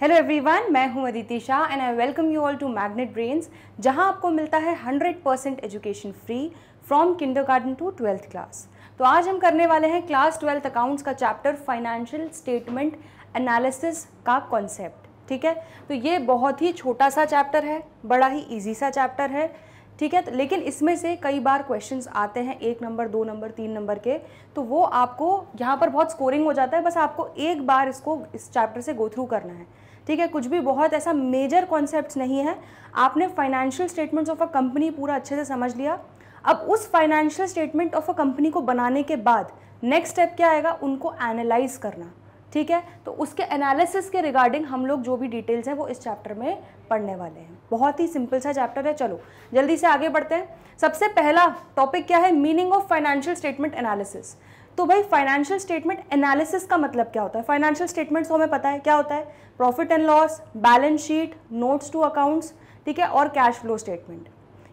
hello everyone मैं हूं Aditi Shah and I welcome you all to magnet brains जहां आपको मिलता है 100 percent education free from kindergarten to twelfth class तो आज हम करने वाले हैं क्लास ट्वेल्थ अकाउंट्स का चैप्टर फाइनेंशियल स्टेटमेंट एनालिसिस का कॉन्सेप्ट ठीक है तो ये बहुत ही छोटा सा चैप्टर है बड़ा ही ईजी सा चैप्टर है ठीक है तो लेकिन इसमें से कई बार क्वेश्चंस आते हैं एक नंबर दो नंबर तीन नंबर के तो वो आपको यहाँ पर बहुत स्कोरिंग हो जाता है बस आपको एक बार इसको इस चैप्टर से गो थ्रू करना है ठीक है कुछ भी बहुत ऐसा मेजर कॉन्सेप्ट नहीं है आपने financial statements of a company पूरा अच्छे से समझ लिया अब उस financial statement of a company को बनाने के बाद नेक्स्ट स्टेप क्या आएगा उनको एनालाइज करना ठीक है तो उसके एनालिसिस के रिगार्डिंग हम लोग जो भी डिटेल्स हैं वो इस चैप्टर में पढ़ने वाले हैं बहुत ही सिंपल सा चैप्टर है चलो जल्दी से आगे बढ़ते हैं सबसे पहला टॉपिक क्या है meaning of financial statement analysis तो भाई फाइनेंशियल स्टेटमेंट एनालिसिस का मतलब क्या होता है फाइनेंशियल स्टेटमेंट्स हमें पता है क्या होता है profit and loss balance sheet notes to accounts ठीक है और कैश फ्लो स्टेटमेंट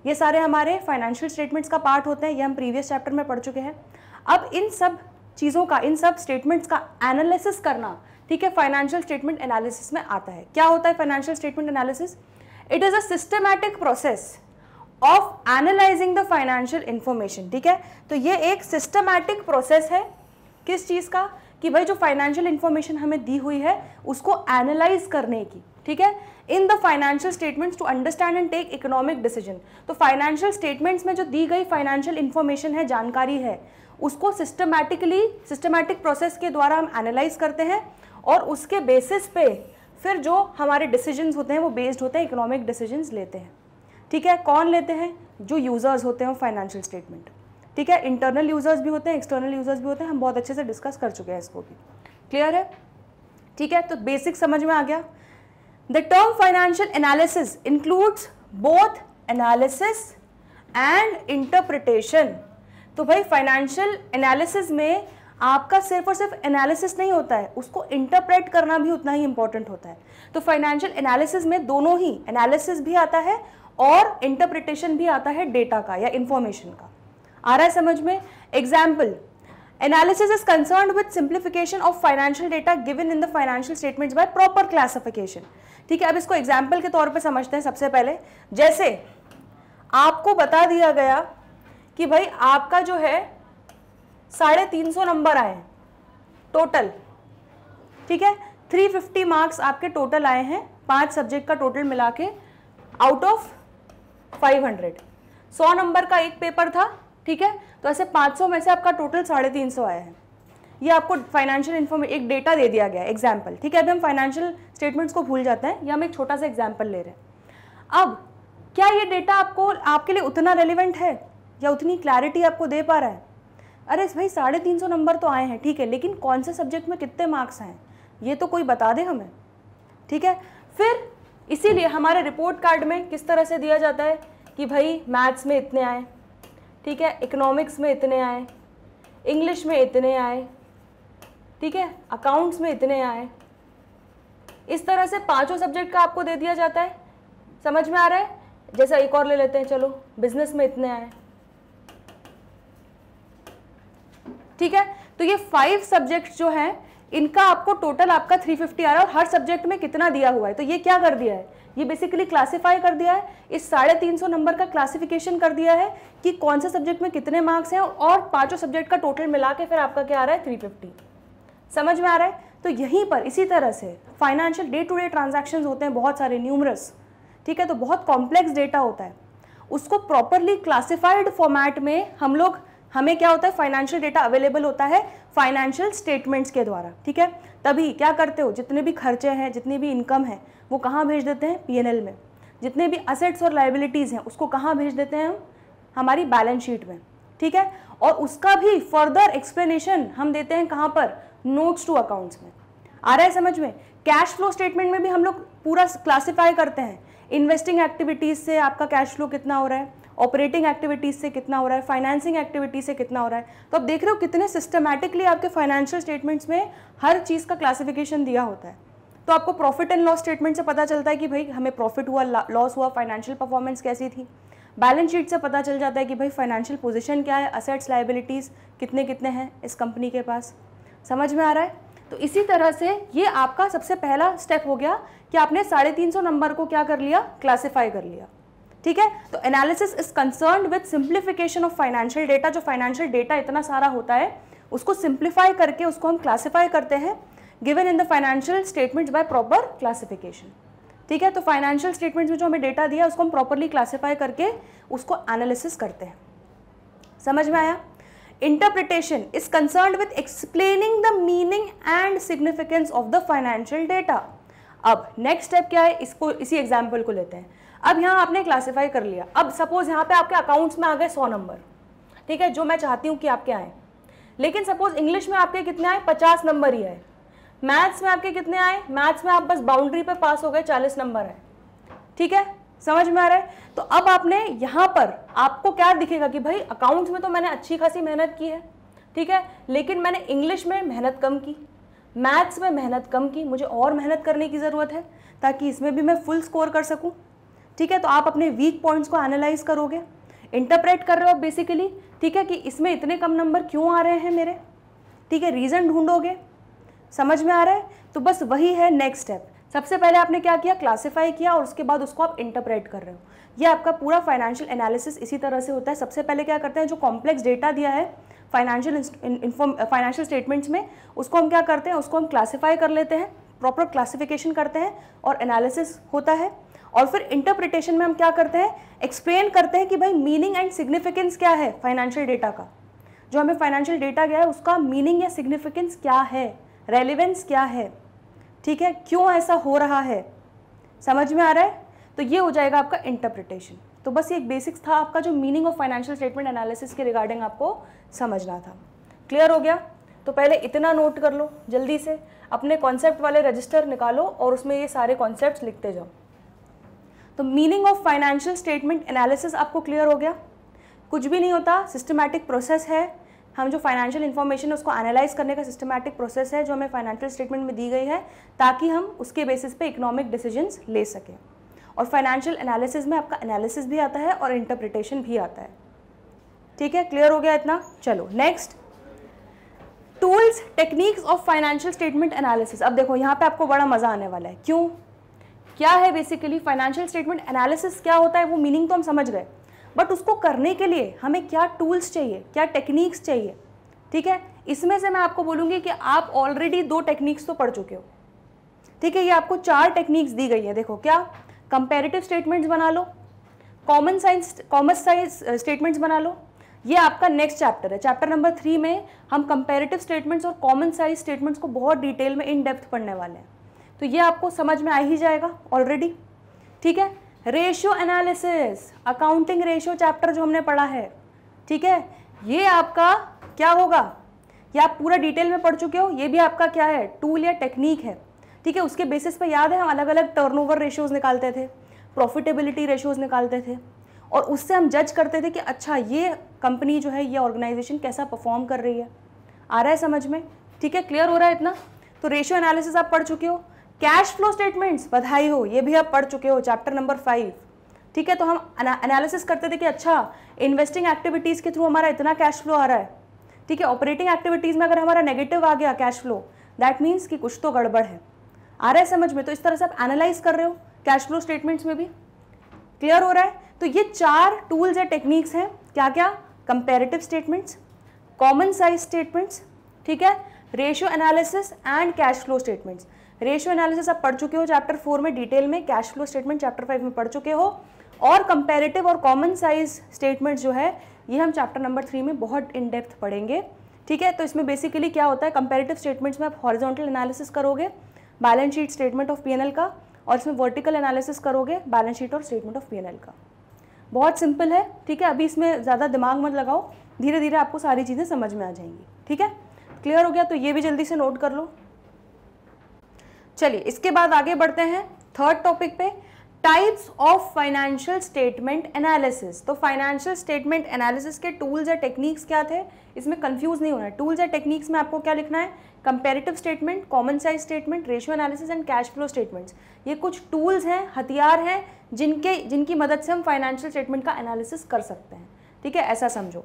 ये सारे हमारे फाइनेंशियल स्टेटमेंट्स का पार्ट होते हैं ये हम प्रीवियस चैप्टर में पढ़ चुके हैं अब इन सब चीज़ों का इन सब स्टेटमेंट्स का एनालिसिस करना ठीक है फाइनेंशियल स्टेटमेंट एनालिसिस में आता है क्या होता है financial statement analysis it is a systematic process of analysing the financial information ठीक है तो ये एक सिस्टमैटिक प्रोसेस है किस चीज़ का कि भाई जो फाइनेंशियल इन्फॉर्मेशन हमें दी हुई है उसको एनालाइज करने की ठीक है in the financial statements to understand and take economic decision तो फाइनेंशियल स्टेटमेंट्स में जो दी गई फाइनेंशियल इन्फॉर्मेशन है जानकारी है उसको सिस्टमैटिकली सिस्टमैटिक प्रोसेस के द्वारा हम एनालाइज करते हैं और उसके बेसिस पे फिर जो हमारे डिसीजंस होते हैं वो बेस्ड होते हैं इकोनॉमिक डिसीजंस लेते हैं ठीक है कौन लेते हैं जो यूज़र्स होते हैं फाइनेंशियल स्टेटमेंट ठीक है इंटरनल यूज़र्स भी होते हैं एक्सटर्नल यूज़र्स भी होते हैं हम बहुत अच्छे से डिस्कस कर चुके हैं इसको भी क्लियर है ठीक है तो बेसिक समझ में आ गया the term financial analysis includes both analysis and interpretation तो भाई फाइनेंशियल एनालिसिस में आपका सिर्फ और सिर्फ एनालिसिस नहीं होता है उसको इंटरप्रेट करना भी उतना ही इंपॉर्टेंट होता है तो फाइनेंशियल एनालिसिस में दोनों ही एनालिसिस भी आता है और इंटरप्रिटेशन भी आता है डेटा का या इंफॉर्मेशन का आ रहा है समझ में example analysis is concern with simplification of financial data given in the financial statement by proper classification ठीक है अब इसको एग्जाम्पल के तौर पर समझते हैं सबसे पहले जैसे आपको बता दिया गया कि भाई आपका जो है साढ़े तीन सौ नंबर आए टोटल ठीक है थ्री फिफ्टी मार्क्स आपके टोटल आए हैं पांच सब्जेक्ट का टोटल मिला के आउट ऑफ फाइव हंड्रेड सौ नंबर का एक पेपर था ठीक है तो ऐसे 500 में से आपका टोटल साढ़े तीन सौ आया है ये आपको फाइनेंशियल इन्फॉर्मेश एक डेटा दे दिया गया है एग्जाम्पल ठीक है अभी हम फाइनेंशियल स्टेटमेंट्स को भूल जाते हैं या हम एक छोटा सा एग्जाम्पल ले रहे हैं अब क्या ये डेटा आपको आपके लिए उतना रेलिवेंट है या उतनी क्लैरिटी आपको दे पा रहा है अरे भाई साढ़े तीन सौ नंबर तो आए हैं ठीक है लेकिन कौन से सब्जेक्ट में कितने मार्क्स आए ये तो कोई बता दे हमें ठीक है फिर इसीलिए हमारे रिपोर्ट कार्ड में किस तरह से दिया जाता है कि भाई मैथ्स में इतने आए ठीक है इकोनॉमिक्स में इतने आए इंग्लिश में इतने आए ठीक है अकाउंट्स में इतने आए इस तरह से पांचों सब्जेक्ट का आपको दे दिया जाता है समझ में आ रहा है जैसा एक और ले लेते हैं चलो बिजनेस में इतने आए ठीक है तो ये फाइव सब्जेक्ट जो हैं इनका आपको टोटल आपका 350 आ रहा है और हर सब्जेक्ट में कितना दिया हुआ है तो ये क्या कर दिया है ये बेसिकली क्लासीफाई कर दिया है इस साढ़े तीन सौ नंबर का क्लासिफिकेशन कर दिया है कि कौन से सब्जेक्ट में कितने मार्क्स हैं और पांचों सब्जेक्ट का टोटल मिला के फिर आपका क्या आ रहा है थ्री फिफ्टी समझ में आ रहा है तो यहीं पर इसी तरह से financial day to day transaction होते हैं बहुत सारे न्यूमरस ठीक है तो बहुत कॉम्प्लेक्स डेटा होता है उसको प्रॉपरली क्लासिफाइड फॉर्मेट में हम लोग हमें क्या होता है फाइनेंशियल डेटा अवेलेबल होता है फाइनेंशियल स्टेटमेंट्स के द्वारा ठीक है तभी क्या करते हो जितने भी खर्चे हैं जितनी भी इनकम है वो कहाँ भेज देते हैं पी में जितने भी असेट्स और लाइबिलिटीज़ हैं उसको कहाँ भेज देते हैं हम हमारी बैलेंस शीट में ठीक है और उसका भी फर्दर एक्सप्लेनेशन हम देते हैं कहाँ पर नोट्स टू अकाउंट्स में आ रहा है समझ में कैश फ्लो स्टेटमेंट में भी हम लोग पूरा क्लासीफाई करते हैं इन्वेस्टिंग एक्टिविटीज़ से आपका कैश फ्लो कितना हो रहा है ऑपरेटिंग एक्टिविटीज़ से कितना हो रहा है फाइनेंसिंग एक्टिविटीज़ से कितना हो रहा है तो आप देख रहे हो कितने सिस्टमैटिकली आपके फाइनेंशियल स्टेटमेंट्स में हर चीज़ का क्लासिफिकेशन दिया होता है तो आपको प्रॉफिट एंड लॉस स्टेटमेंट से पता चलता है कि भाई हमें प्रॉफिट हुआ लॉस हुआ फाइनेंशियल परफॉर्मेंस कैसी थी बैलेंस शीट से पता चल जाता है कि भाई फाइनेंशियल पोजिशन क्या है असेट्स लाइबिलिटीज़ कितने कितने हैं इस कंपनी के पास समझ में आ रहा है तो इसी तरह से ये आपका सबसे पहला स्टेप हो गया कि आपने साढ़े तीन सौ नंबर को क्या कर लिया क्लासीफाई कर लिया ठीक है तो analysis is concern with simplification of financial data जो फाइनेंशियल डेटा इतना सारा होता है उसको सिंप्लीफाई करके उसको हम क्लासीफाई करते हैं given in the financial statements by proper classification ठीक है तो फाइनेंशियल स्टेटमेंट्स में जो हमें डेटा दिया उसको हम प्रॉपरली क्लासीफाई करके उसको एनालिसिस करते हैं समझ में आया interpretation is concern with explaining the meaning and significance of the financial data अब नेक्स्ट स्टेप क्या है इसको इसी एग्जाम्पल को लेते हैं अब यहाँ आपने क्लासिफाई कर लिया अब सपोज यहाँ पे आपके अकाउंट्स में आ गए सौ नंबर ठीक है जो मैं चाहती हूँ कि आपके आए लेकिन सपोज इंग्लिश में आपके कितने आए पचास नंबर ही आए मैथ्स में आपके कितने आए मैथ्स में आप बस बाउंड्री पे पास हो गए चालीस नंबर है ठीक है समझ में आ रहा है तो अब आपने यहाँ पर आपको क्या दिखेगा कि भाई अकाउंट्स में तो मैंने अच्छी खासी मेहनत की है ठीक है लेकिन मैंने इंग्लिश में मेहनत कम की मैथ्स में मेहनत कम की मुझे और मेहनत करने की ज़रूरत है ताकि इसमें भी मैं फुल स्कोर कर सकूँ ठीक है तो आप अपने वीक पॉइंट्स को एनालाइज करोगे इंटरप्रेट कर रहे हो बेसिकली ठीक है कि इसमें इतने कम नंबर क्यों आ रहे हैं मेरे ठीक है रीज़न ढूंढोगे समझ में आ रहा है तो बस वही है नेक्स्ट स्टेप सबसे पहले आपने क्या किया क्लासिफाई किया और उसके बाद उसको आप इंटरप्रेट कर रहे हो यह आपका पूरा फाइनेंशियल एनालिसिस इसी तरह से होता है सबसे पहले क्या करते हैं जो कॉम्प्लेक्स डेटा दिया है फाइनेंशियल फाइनेंशियल स्टेटमेंट्स में उसको हम क्या करते हैं उसको हम क्लासीफाई कर लेते हैं प्रॉपर क्लासिफिकेशन करते हैं और एनालिसिस होता है और फिर इंटरप्रिटेशन में हम क्या करते हैं एक्सप्लेन करते हैं कि भाई मीनिंग एंड सिग्निफिकेंस क्या है फाइनेंशियल डेटा का जो हमें फाइनेंशियल डेटा गया है उसका मीनिंग या सिग्निफिकेंस क्या है रेलिवेंस क्या है ठीक है क्यों ऐसा हो रहा है समझ में आ रहा है तो ये हो जाएगा आपका इंटरप्रिटेशन तो बस ये एक बेसिक्स था आपका जो meaning of financial statement analysis के रिगार्डिंग आपको समझना था क्लियर हो गया तो पहले इतना नोट कर लो जल्दी से अपने कॉन्सेप्ट वाले रजिस्टर निकालो और उसमें ये सारे कॉन्सेप्ट लिखते जाओ तो meaning of financial statement analysis आपको क्लियर हो गया कुछ भी नहीं होता सिस्टमैटिक प्रोसेस है हम जो फाइनेंशियल इन्फॉर्मेशन है उसको एनालाइज करने का सिस्टमैटिक प्रोसेस है जो हमें फाइनेंशियल स्टेटमेंट में दी गई है ताकि हम उसके बेसिस पे इकोनॉमिक डिसीजंस ले सकें और फाइनेंशियल एनालिसिस में आपका एनालिसिस भी आता है और इंटरप्रिटेशन भी आता है ठीक है क्लियर हो गया इतना चलो next tools techniques of financial statement analysis अब देखो यहाँ पे आपको बड़ा मजा आने वाला है क्यों क्या है बेसिकली फाइनेंशियल स्टेटमेंट एनालिसिस क्या होता है वो मीनिंग तो हम समझ गए बट उसको करने के लिए हमें क्या टूल्स चाहिए क्या टेक्निक्स चाहिए ठीक है इसमें से मैं आपको बोलूंगी कि आप ऑलरेडी दो टेक्निक्स तो पढ़ चुके हो ठीक है ये आपको चार टेक्निक्स दी गई है देखो क्या कंपेरेटिव स्टेटमेंट्स बना लो common science commerce science statements बना लो ये आपका नेक्स्ट चैप्टर है चैप्टर नंबर थ्री में हम कंपेरेटिव स्टेटमेंट्स और कॉमन साइज स्टेटमेंट्स को बहुत डिटेल में इन डेप्थ पढ़ने वाले हैं तो ये आपको समझ में आ ही जाएगा ऑलरेडी ठीक है ratio analysis accounting ratio chapter जो हमने पढ़ा है ठीक है ये आपका क्या होगा ये आप पूरा डिटेल में पढ़ चुके हो ये भी आपका क्या है टूल या टेक्निक है ठीक है उसके बेसिस पे याद है हम अलग अलग टर्नओवर रेशियोज निकालते थे प्रॉफिटेबिलिटी रेशियोज निकालते थे और उससे हम जज करते थे कि अच्छा ये कंपनी जो है ये ऑर्गेनाइजेशन कैसा परफॉर्म कर रही है आ रहा है समझ में ठीक है क्लियर हो रहा है इतना तो रेशियो एनालिसिस आप पढ़ चुके हो कैश फ्लो स्टेटमेंट्स बधाई हो ये भी आप पढ़ चुके हो चैप्टर नंबर फाइव ठीक है तो हम एनालिसिस करते थे कि अच्छा इन्वेस्टिंग एक्टिविटीज़ के थ्रू हमारा इतना कैश फ्लो आ रहा है ठीक है ऑपरेटिंग एक्टिविटीज़ में अगर हमारा नेगेटिव आ गया कैश फ्लो दैट मीन्स कि कुछ तो गड़बड़ है आ रहा है समझ में तो इस तरह से आप एनालाइज कर रहे हो कैश फ्लो स्टेटमेंट्स में भी क्लियर हो रहा है तो ये चार टूल्स या टेक्निक्स हैं क्या क्या comparative statements common size statements ठीक है ratio analysis and cash flow statements ratio analysis आप पढ़ चुके हो चैप्टर फोर में डिटेल में cash flow statement chapter five में पढ़ चुके हो और कंपेरेटिव और कॉमन साइज स्टेटमेंट जो है ये हम चैप्टर नंबर थ्री में बहुत इन डेप्थ पढ़ेंगे ठीक है तो इसमें बेसिकली क्या होता है कंपेरेटिव स्टेटमेंट्स में आप हॉरिजॉन्टल एनालिसिस करोगे balance sheet statement of PNL का और इसमें वर्टिकल एनालिसिस करोगे बैलेंस शीट और स्टेटमेंट ऑफ पीएनएल का बहुत सिंपल है ठीक है अभी इसमें ज़्यादा दिमाग मत लगाओ धीरे धीरे आपको सारी चीज़ें समझ में आ जाएंगी ठीक है क्लियर हो गया तो ये भी जल्दी से नोट कर लो चलिए इसके बाद आगे बढ़ते हैं थर्ड टॉपिक पे types of financial statement analysis तो फाइनेंशियल स्टेटमेंट एनालिसिस के टूल्स या टेक्निक्स क्या थे इसमें कंफ्यूज नहीं होना है टूल्स या टेक्निक्स में आपको क्या लिखना है comparative statement common size statement ratio analysis and cash flow statements ये कुछ टूल्स हैं हथियार हैं जिनके जिनकी मदद से हम फाइनेंशियल स्टेटमेंट का एनालिसिस कर सकते हैं ठीक है ऐसा समझो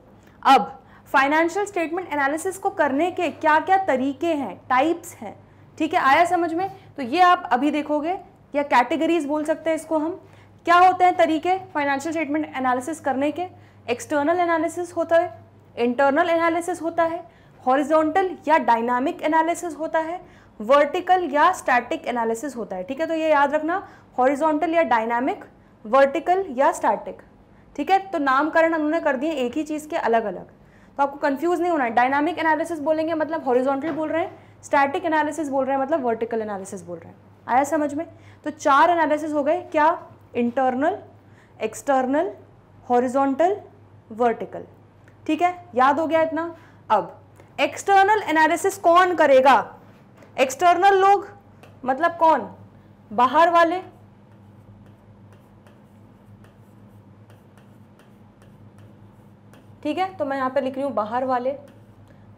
अब फाइनेंशियल स्टेटमेंट एनालिसिस को करने के क्या क्या तरीके हैं टाइप्स हैं ठीक है आया समझ में तो ये आप अभी देखोगे या कैटेगरीज बोल सकते हैं इसको हम क्या होते हैं तरीके फाइनेंशियल स्टेटमेंट एनालिसिस करने के एक्सटर्नल एनालिसिस होता है इंटरनल एनालिसिस होता है हॉरिजॉन्टल या डायनामिक एनालिसिस होता है वर्टिकल या स्टैटिक एनालिसिस होता है ठीक है तो ये याद रखना हॉरिजॉन्टल या डायनामिक वर्टिकल या स्टैटिक ठीक है तो नामकरण उन्होंने कर दिए एक ही चीज़ के अलग अलग तो आपको कंफ्यूज नहीं होना है डायनामिक एनालिसिस बोलेंगे मतलब हॉरिजॉन्टल बोल रहे हैं स्टैटिक एनालिसिस बोल रहे हैं मतलब वर्टिकल एनालिसिस बोल रहे हैं आया समझ में तो चार एनालिसिस हो गए क्या इंटरनल एक्सटर्नल हॉरिजॉन्टल वर्टिकल ठीक है याद हो गया इतना अब एक्सटर्नल एनालिसिस कौन करेगा एक्सटर्नल लोग मतलब कौन बाहर वाले ठीक है तो मैं यहां पे लिख रही हूं बाहर वाले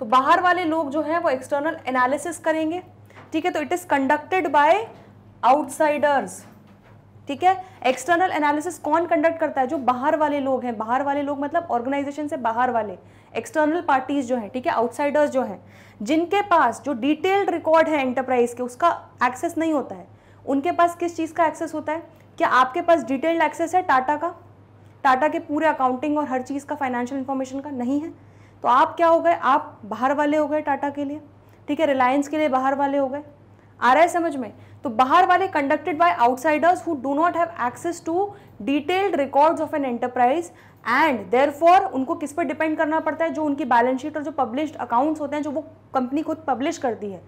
तो बाहर वाले लोग जो हैं वो एक्सटर्नल एनालिसिस करेंगे ठीक है तो it is conducted by outsiders ठीक है एक्सटर्नल एनालिसिस कौन कंडक्ट करता है जो बाहर वाले लोग हैं बाहर वाले लोग मतलब ऑर्गेनाइजेशन से बाहर वाले एक्सटर्नल पार्टीज जो हैं ठीक है आउटसाइडर्स जो हैं जिनके पास जो डिटेल्ड रिकॉर्ड है एंटरप्राइज के उसका एक्सेस नहीं होता है उनके पास किस चीज़ का एक्सेस होता है क्या आपके पास डिटेल्ड एक्सेस है टाटा का टाटा के पूरे अकाउंटिंग और हर चीज़ का फाइनेंशियल इन्फॉर्मेशन का नहीं है तो आप क्या हो गए आप बाहर वाले हो गए टाटा के लिए ठीक है रिलायंस के लिए बाहर वाले हो गए आ रहा है समझ में तो बाहर वाले conducted by outsiders who do not have access to detailed records of an enterprise and their उनको किस पर डिपेंड करना पड़ता है जो उनकी बैलेंस शीट और जो पब्लिश्ड अकाउंट्स होते हैं जो वो कंपनी खुद पब्लिश करती है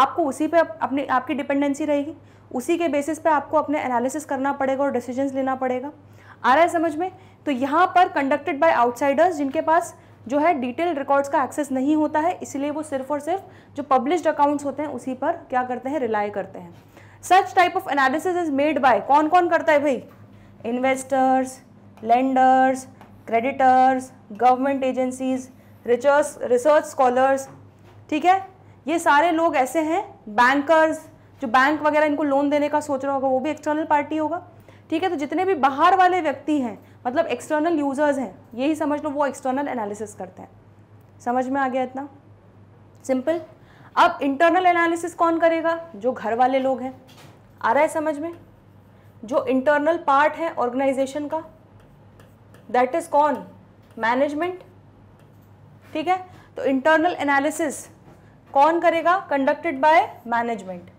आपको उसी पे अपने आपकी डिपेंडेंसी रहेगी उसी के बेसिस पे आपको अपने एनालिसिस करना पड़ेगा और डिसीजंस लेना पड़ेगा आ रहा है समझ में तो यहाँ पर कंडक्टेड बाय आउटसाइडर्स जिनके पास जो है डिटेल रिकॉर्ड्स का एक्सेस नहीं होता है इसलिए वो सिर्फ और सिर्फ जो पब्लिश्ड अकाउंट्स होते हैं उसी पर क्या करते हैं रिलाई करते हैं such type of analysis is made by कौन कौन करता है भाई investors lenders creditors government agencies researchers research scholars ठीक है ये सारे लोग ऐसे हैं बैंकर्स जो बैंक वगैरह इनको लोन देने का सोच रहा होगा वो भी एक्सटर्नल पार्टी होगा ठीक है तो जितने भी बाहर वाले व्यक्ति हैं मतलब एक्सटर्नल यूज़र्स हैं यही समझ लो वो एक्सटर्नल एनालिसिस करते हैं समझ में आ गया इतना सिंपल अब इंटरनल एनालिसिस कौन करेगा जो घर वाले लोग हैं आ रहा है समझ में जो इंटरनल पार्ट है ऑर्गेनाइजेशन का दैट इज़ कौन मैनेजमेंट ठीक है तो इंटरनल एनालिसिस कौन करेगा conducted by management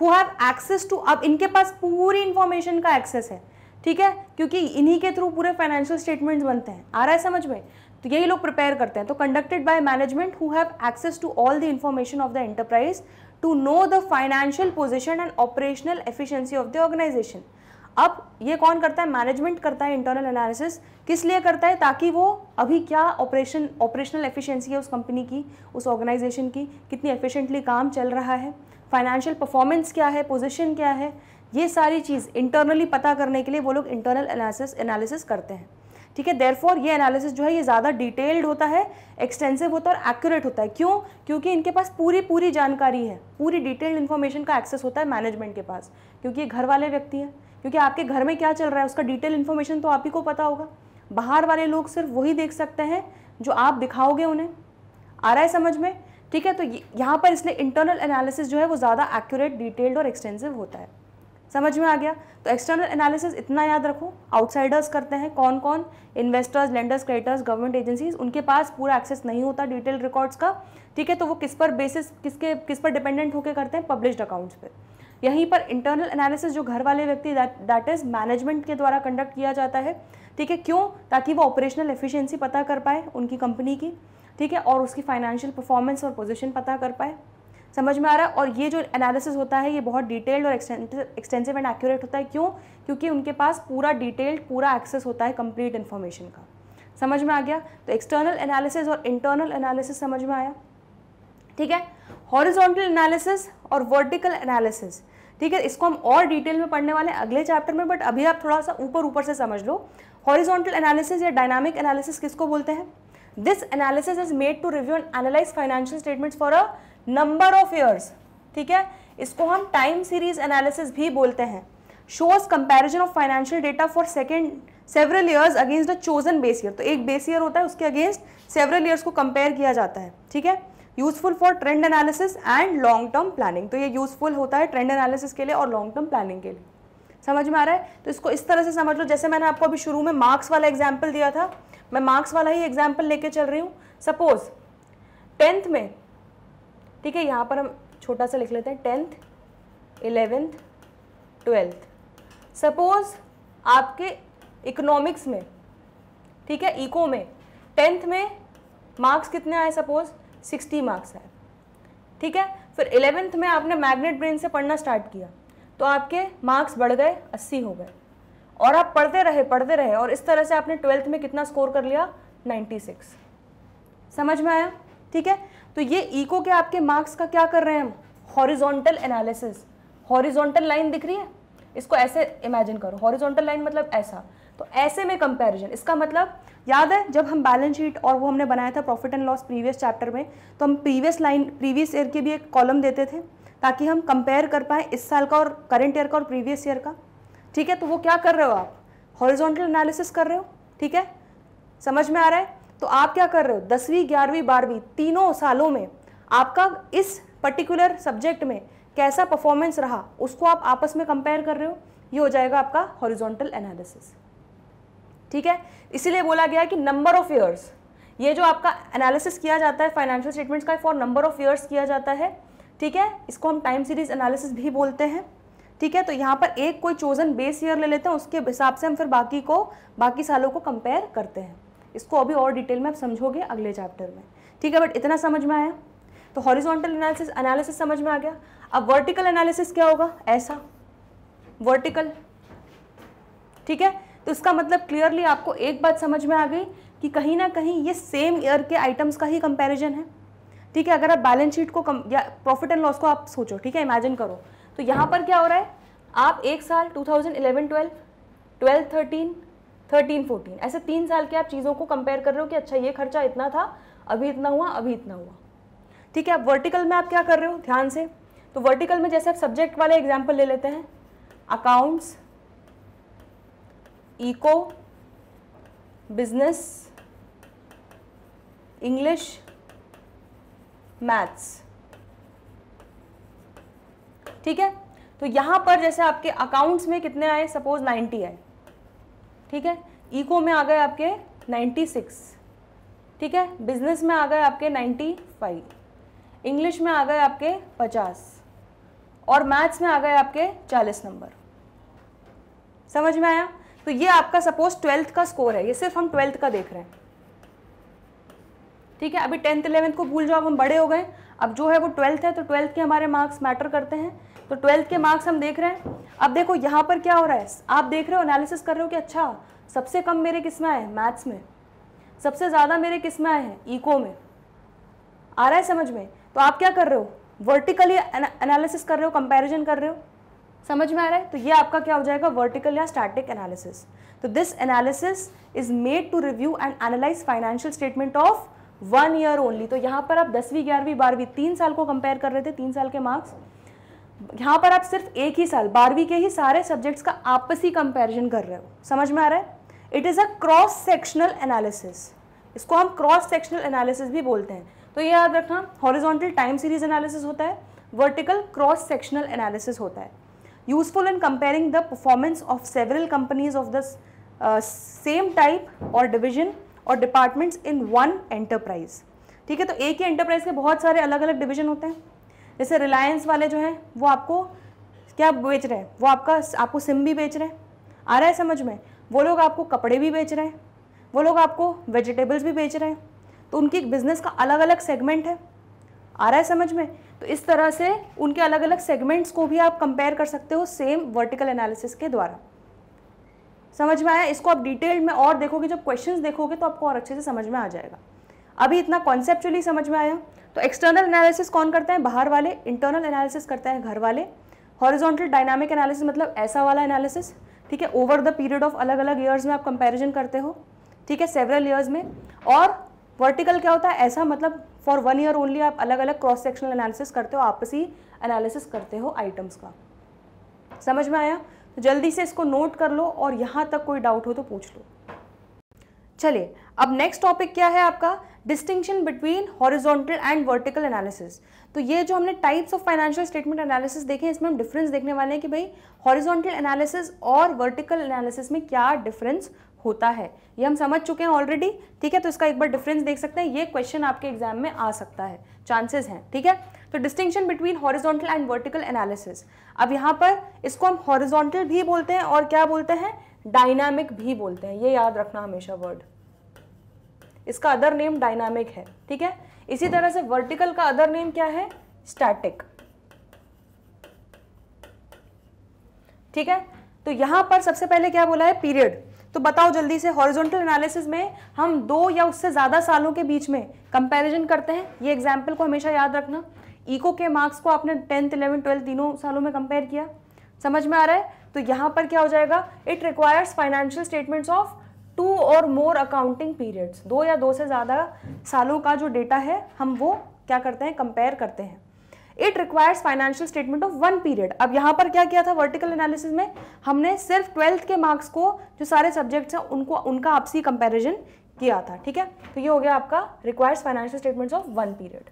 who have access to अब इनके पास पूरी इंफॉर्मेशन का एक्सेस है ठीक है क्योंकि इन्हीं के थ्रू पूरे फाइनेंशियल स्टेटमेंट्स बनते हैं आ रहा है समझ में तो यही लोग प्रिपेयर करते हैं तो conducted by management who have access to all the information of the enterprise to know the financial position and operational efficiency of the organisation अब ये कौन करता है मैनेजमेंट करता है इंटरनल एनालिसिस किस लिए करता है ताकि वो अभी क्या ऑपरेशन ऑपरेशनल एफिशिएंसी है उस कंपनी की उस ऑर्गेनाइजेशन की कितनी एफिशिएंटली काम चल रहा है फाइनेंशियल परफॉर्मेंस क्या है पोजीशन क्या है ये सारी चीज़ इंटरनली पता करने के लिए वो लोग इंटरनल एनालिसिस एनालिसिस करते हैं ठीक है देयरफॉर ये एनालिसिस जो है ये ज़्यादा डिटेल्ड होता है एक्सटेंसिव होता है और एक्यूरेट होता है क्यों क्योंकि इनके पास पूरी पूरी जानकारी है पूरी डिटेल्ड इन्फॉर्मेशन का एक्सेस होता है मैनेजमेंट के पास क्योंकि ये घर वाले व्यक्ति हैं क्योंकि आपके घर में क्या चल रहा है उसका डिटेल इन्फॉर्मेशन तो आप ही को पता होगा बाहर वाले लोग सिर्फ वही देख सकते हैं जो आप दिखाओगे उन्हें आ रहा है समझ में ठीक है तो यहाँ पर इसलिए इंटरनल एनालिसिस जो है वो ज़्यादा एक्यूरेट डिटेल्ड और एक्सटेंसिव होता है समझ में आ गया तो एक्सटर्नल एनालिसिस इतना याद रखो आउटसाइडर्स करते हैं कौन कौन investors lenders creditors government agencies उनके पास पूरा एक्सेस नहीं होता डिटेल रिकॉर्ड्स का ठीक है तो वो किस पर बेसिस किसके किस पर डिपेंडेंट होकर करते हैं पब्लिश्ड अकाउंट्स पर यहीं पर इंटरनल एनालिसिस जो घर वाले व्यक्ति दैट इज मैनेजमेंट के द्वारा कंडक्ट किया जाता है ठीक है क्यों ताकि वो ऑपरेशनल एफिशिएंसी पता कर पाए उनकी कंपनी की ठीक है और उसकी फाइनेंशियल परफॉर्मेंस और पोजिशन पता कर पाए समझ में आ रहा है और ये जो एनालिसिस होता है ये बहुत डिटेल्ड और एक्सटेंसिव एंड एक्यूरेट होता है क्यों क्योंकि उनके पास पूरा डिटेल्ड पूरा एक्सेस होता है कंप्लीट इन्फॉर्मेशन का समझ में आ गया तो एक्सटर्नल एनालिसिस और इंटरनल एनालिसिस समझ में आया ठीक है हॉरिजॉन्टल एनालिसिस और वर्टिकल एनालिसिस ठीक है इसको हम और डिटेल में पढ़ने वाले हैं अगले चैप्टर में बट अभी आप थोड़ा सा ऊपर ऊपर से समझ लो हॉरिजॉन्टल एनालिसिस या डायनामिक एनालिसिस किसको बोलते हैं this analysis is made to review and analyse financial statements for a number of years ठीक है इसको हम टाइम सीरीज एनालिसिस भी बोलते हैं shows comparison of financial data for second several years against the chosen base year तो एक base year होता है उसके अगेंस्ट सेवरल ईयर्स को कंपेयर किया जाता है ठीक है useful for trend analysis and long term planning तो ये यूजफुल होता है ट्रेंड एनालिसिस के लिए और लॉन्ग टर्म प्लानिंग के लिए समझ में आ रहा है तो इसको इस तरह से समझ लो जैसे मैंने आपको अभी शुरू में मार्क्स वाला एग्जाम्पल दिया था मैं मार्क्स वाला ही एग्जाम्पल लेके चल रही हूँ सपोज टेंथ में ठीक है यहाँ पर हम छोटा सा लिख लेते हैं टेंथ इलेवेंथ ट्वेल्थ सपोज़ आपके इकोनॉमिक्स में ठीक है इको में टेंथ में मार्क्स कितने आए सपोज़ सिक्सटी मार्क्स आए ठीक है फिर इलेवेंथ में आपने मैग्नेट ब्रेन से पढ़ना स्टार्ट किया तो आपके मार्क्स बढ़ गए अस्सी हो गए और आप पढ़ते रहे पढ़ते रहे और इस तरह से आपने ट्वेल्थ में कितना स्कोर कर लिया नाइन्टी सिक्स समझ में आया ठीक है तो ये इको के आपके मार्क्स का क्या कर रहे हैं हम हॉरिजोंटल एनालिसिस हॉरिजोंटल लाइन दिख रही है इसको ऐसे इमेजिन करो हॉरिजोंटल लाइन मतलब ऐसा तो ऐसे में कंपैरिजन इसका मतलब याद है जब हम बैलेंस शीट और वो हमने बनाया था profit and loss previous chapter में तो हम प्रीवियस लाइन प्रीवियस ईयर के भी एक कॉलम देते थे ताकि हम कंपेयर कर पाएँ इस साल का और करेंट ईयर का और प्रीवियस ईयर का ठीक है तो वो क्या कर रहे हो आप हॉरिजोंटल एनालिसिस कर रहे हो ठीक है समझ में आ रहा है तो आप क्या कर रहे हो दसवीं ग्यारहवीं बारहवीं तीनों सालों में आपका इस पर्टिकुलर सब्जेक्ट में कैसा परफॉर्मेंस रहा उसको आप आपस में कंपेयर कर रहे हो ये हो जाएगा आपका हॉरिजॉन्टल एनालिसिस ठीक है इसीलिए बोला गया कि नंबर ऑफ ईयर्स ये जो आपका एनालिसिस किया जाता है फाइनेंशियल स्टेटमेंट्स का फॉर नंबर ऑफ ईयर्स किया जाता है ठीक है इसको हम टाइम सीरीज एनालिसिस भी बोलते हैं ठीक है तो यहाँ पर एक कोई चोजन बेस ईयर ले लेते हैं उसके हिसाब से हम फिर बाकी को बाकी सालों को कंपेयर करते हैं इसको अभी और डिटेल में आप समझोगे अगले चैप्टर में ठीक है बट इतना समझ में आया तो हॉरिजॉन्टल एनालिसिस एनालिसिस समझ में आ गया अब वर्टिकल एनालिसिस क्या होगा ऐसा वर्टिकल ठीक है तो इसका मतलब क्लियरली आपको एक बात समझ में आ गई कि कहीं ना कहीं ये सेम ईयर के आइटम्स का ही कंपैरिजन है ठीक है अगर आप बैलेंस शीट को कम या प्रॉफिट एंड लॉस को आप सोचो ठीक है इमेजिन करो तो यहाँ पर क्या हो रहा है आप एक साल 2011 12 12 13 थर्टीन फोर्टीन ऐसे तीन साल के आप चीज़ों को कंपेयर कर रहे हो कि अच्छा ये खर्चा इतना था अभी इतना हुआ अभी इतना हुआ ठीक है आप वर्टिकल में आप क्या कर रहे हो ध्यान से तो वर्टिकल में जैसे आप सब्जेक्ट वाले एग्जाम्पल ले लेते हैं accounts eco business English maths ठीक है तो यहां पर जैसे आपके अकाउंट्स में कितने आए सपोज 90 आए ठीक है इको में आ गए आपके 96 ठीक है बिजनेस में आ गए आपके 95 इंग्लिश में आ गए आपके 50 और मैथ्स में आ गए आपके 40 नंबर समझ में आया तो ये आपका सपोज ट्वेल्थ का स्कोर है ये सिर्फ हम ट्वेल्थ का देख रहे हैं ठीक है अभी टेंथ इलेवेंथ को भूल जाओ हम बड़े हो गए अब जो है वो ट्वेल्थ है तो ट्वेल्थ के हमारे मार्क्स मैटर करते हैं तो ट्वेल्थ के मार्क्स हम देख रहे हैं अब देखो यहाँ पर क्या हो रहा है आप देख रहे हो एनालिसिस कर रहे हो कि अच्छा सबसे कम मेरे किस में आए मैथ्स में सबसे ज़्यादा मेरे किस में आए हैं ईको में आ रहा है समझ में तो आप क्या कर रहे हो वर्टिकली एनालिसिस कर रहे हो कंपैरिजन कर रहे हो समझ में आ रहा है तो ये आपका क्या हो जाएगा वर्टिकल या स्टैटिक एनालिसिस तो this analysis is made to review and analyse financial statement of one year only तो यहाँ पर आप दसवीं ग्यारहवीं बारहवीं तीन साल को कंपेयर कर रहे थे तीन साल के मार्क्स यहाँ पर आप सिर्फ एक ही साल बारहवीं के ही सारे सब्जेक्ट्स का आपसी कंपेरिजन कर रहे हो समझ में आ रहा है it is a cross sectional analysis इसको हम क्रॉस सेक्शनल एनालिसिस भी बोलते हैं तो ये याद रखना हॉरिजॉन्टल टाइम सीरीज एनालिसिस होता है वर्टिकल क्रॉस सेक्शनल एनालिसिस होता है useful in comparing the performance of several companies of the same type और डिविजन और डिपार्टमेंट्स इन वन एंटरप्राइज ठीक है तो एक ही एंटरप्राइज के बहुत सारे अलग अलग डिवीजन होते हैं जैसे रिलायंस वाले जो हैं वो आपको क्या बेच रहे हैं वो आपका आपको सिम भी बेच रहे हैं आ रहा है समझ में वो लोग आपको कपड़े भी बेच रहे हैं वो लोग आपको वेजिटेबल्स भी बेच रहे हैं तो उनकी बिज़नेस का अलग अलग सेगमेंट है आ रहा है समझ में तो इस तरह से उनके अलग अलग सेगमेंट्स को भी आप कंपेयर कर सकते हो सेम वर्टिकल एनालिसिस के द्वारा समझ में आया इसको आप डिटेल में और देखोगे जब क्वेश्चन देखोगे तो आपको और अच्छे से समझ में आ जाएगा अभी इतना कॉन्सेप्चुअली समझ में आया तो एक्सटर्नल एनालिसिस कौन करते हैं बाहर वाले इंटरनल एनालिसिस करते हैं घर वाले हॉरिजॉन्टल डायनामिक एनालिसिस मतलब ऐसा वाला एनालिसिस ठीक है ओवर द पीरियड ऑफ अलग अलग ईयर्स में आप कंपैरिजन करते हो ठीक है सेवरल ईयर्स में और वर्टिकल क्या होता है ऐसा मतलब फॉर वन ईयर ओनली आप अलग अलग क्रॉस सेक्शनल एनालिसिस करते हो आपसी एनालिसिस करते हो आइटम्स का समझ में आया तो जल्दी से इसको नोट कर लो और यहाँ तक कोई डाउट हो तो पूछ लो चलिए अब नेक्स्ट टॉपिक क्या है आपका distinction between horizontal and vertical analysis तो ये जो हमने types of financial statement analysis देखे इसमें हम डिफरेंस देखने वाले हैं कि भाई हॉरिजॉन्टल एनालिसिस और वर्टिकल एनालिसिस में क्या डिफरेंस होता है ये हम समझ चुके हैं ऑलरेडी ठीक है तो इसका एक बार डिफरेंस देख सकते हैं ये क्वेश्चन आपके एग्जाम में आ सकता है चांसेस हैं ठीक है तो distinction between horizontal and vertical analysis अब यहाँ पर इसको हम हॉरिजॉन्टल भी बोलते हैं और क्या बोलते हैं डायनामिक भी बोलते हैं ये याद रखना हमेशा वर्ड इसका अदर नेम डायनामिक है ठीक है इसी तरह से वर्टिकल का अदर नेम क्या है स्टैटिक ठीक है तो यहां पर सबसे पहले क्या बोला है पीरियड तो बताओ जल्दी से हॉरिजॉन्टल एनालिसिस में हम दो या उससे ज़्यादा सालों के बीच में कंपैरिजन करते हैं ये एग्जाम्पल को हमेशा याद रखना इको के मार्क्स को आपने टेंथ इलेवन ट्वेल्थ तीनों सालों में कंपेयर किया समझ में आ रहा है तो यहाँ पर क्या हो जाएगा it requires financial statements of two और मोर अकाउंटिंग पीरियड्स दो या दो से ज़्यादा सालों का जो डेटा है हम वो क्या करते हैं कंपेयर करते हैं it requires financial statement of one period अब यहाँ पर क्या किया था वर्टिकल एनालिसिस में हमने सिर्फ ट्वेल्थ के मार्क्स को जो सारे सब्जेक्ट्स हैं उनको उनका आपसी कंपेरिजन किया था ठीक है तो ये हो गया आपका requires financial statements of one period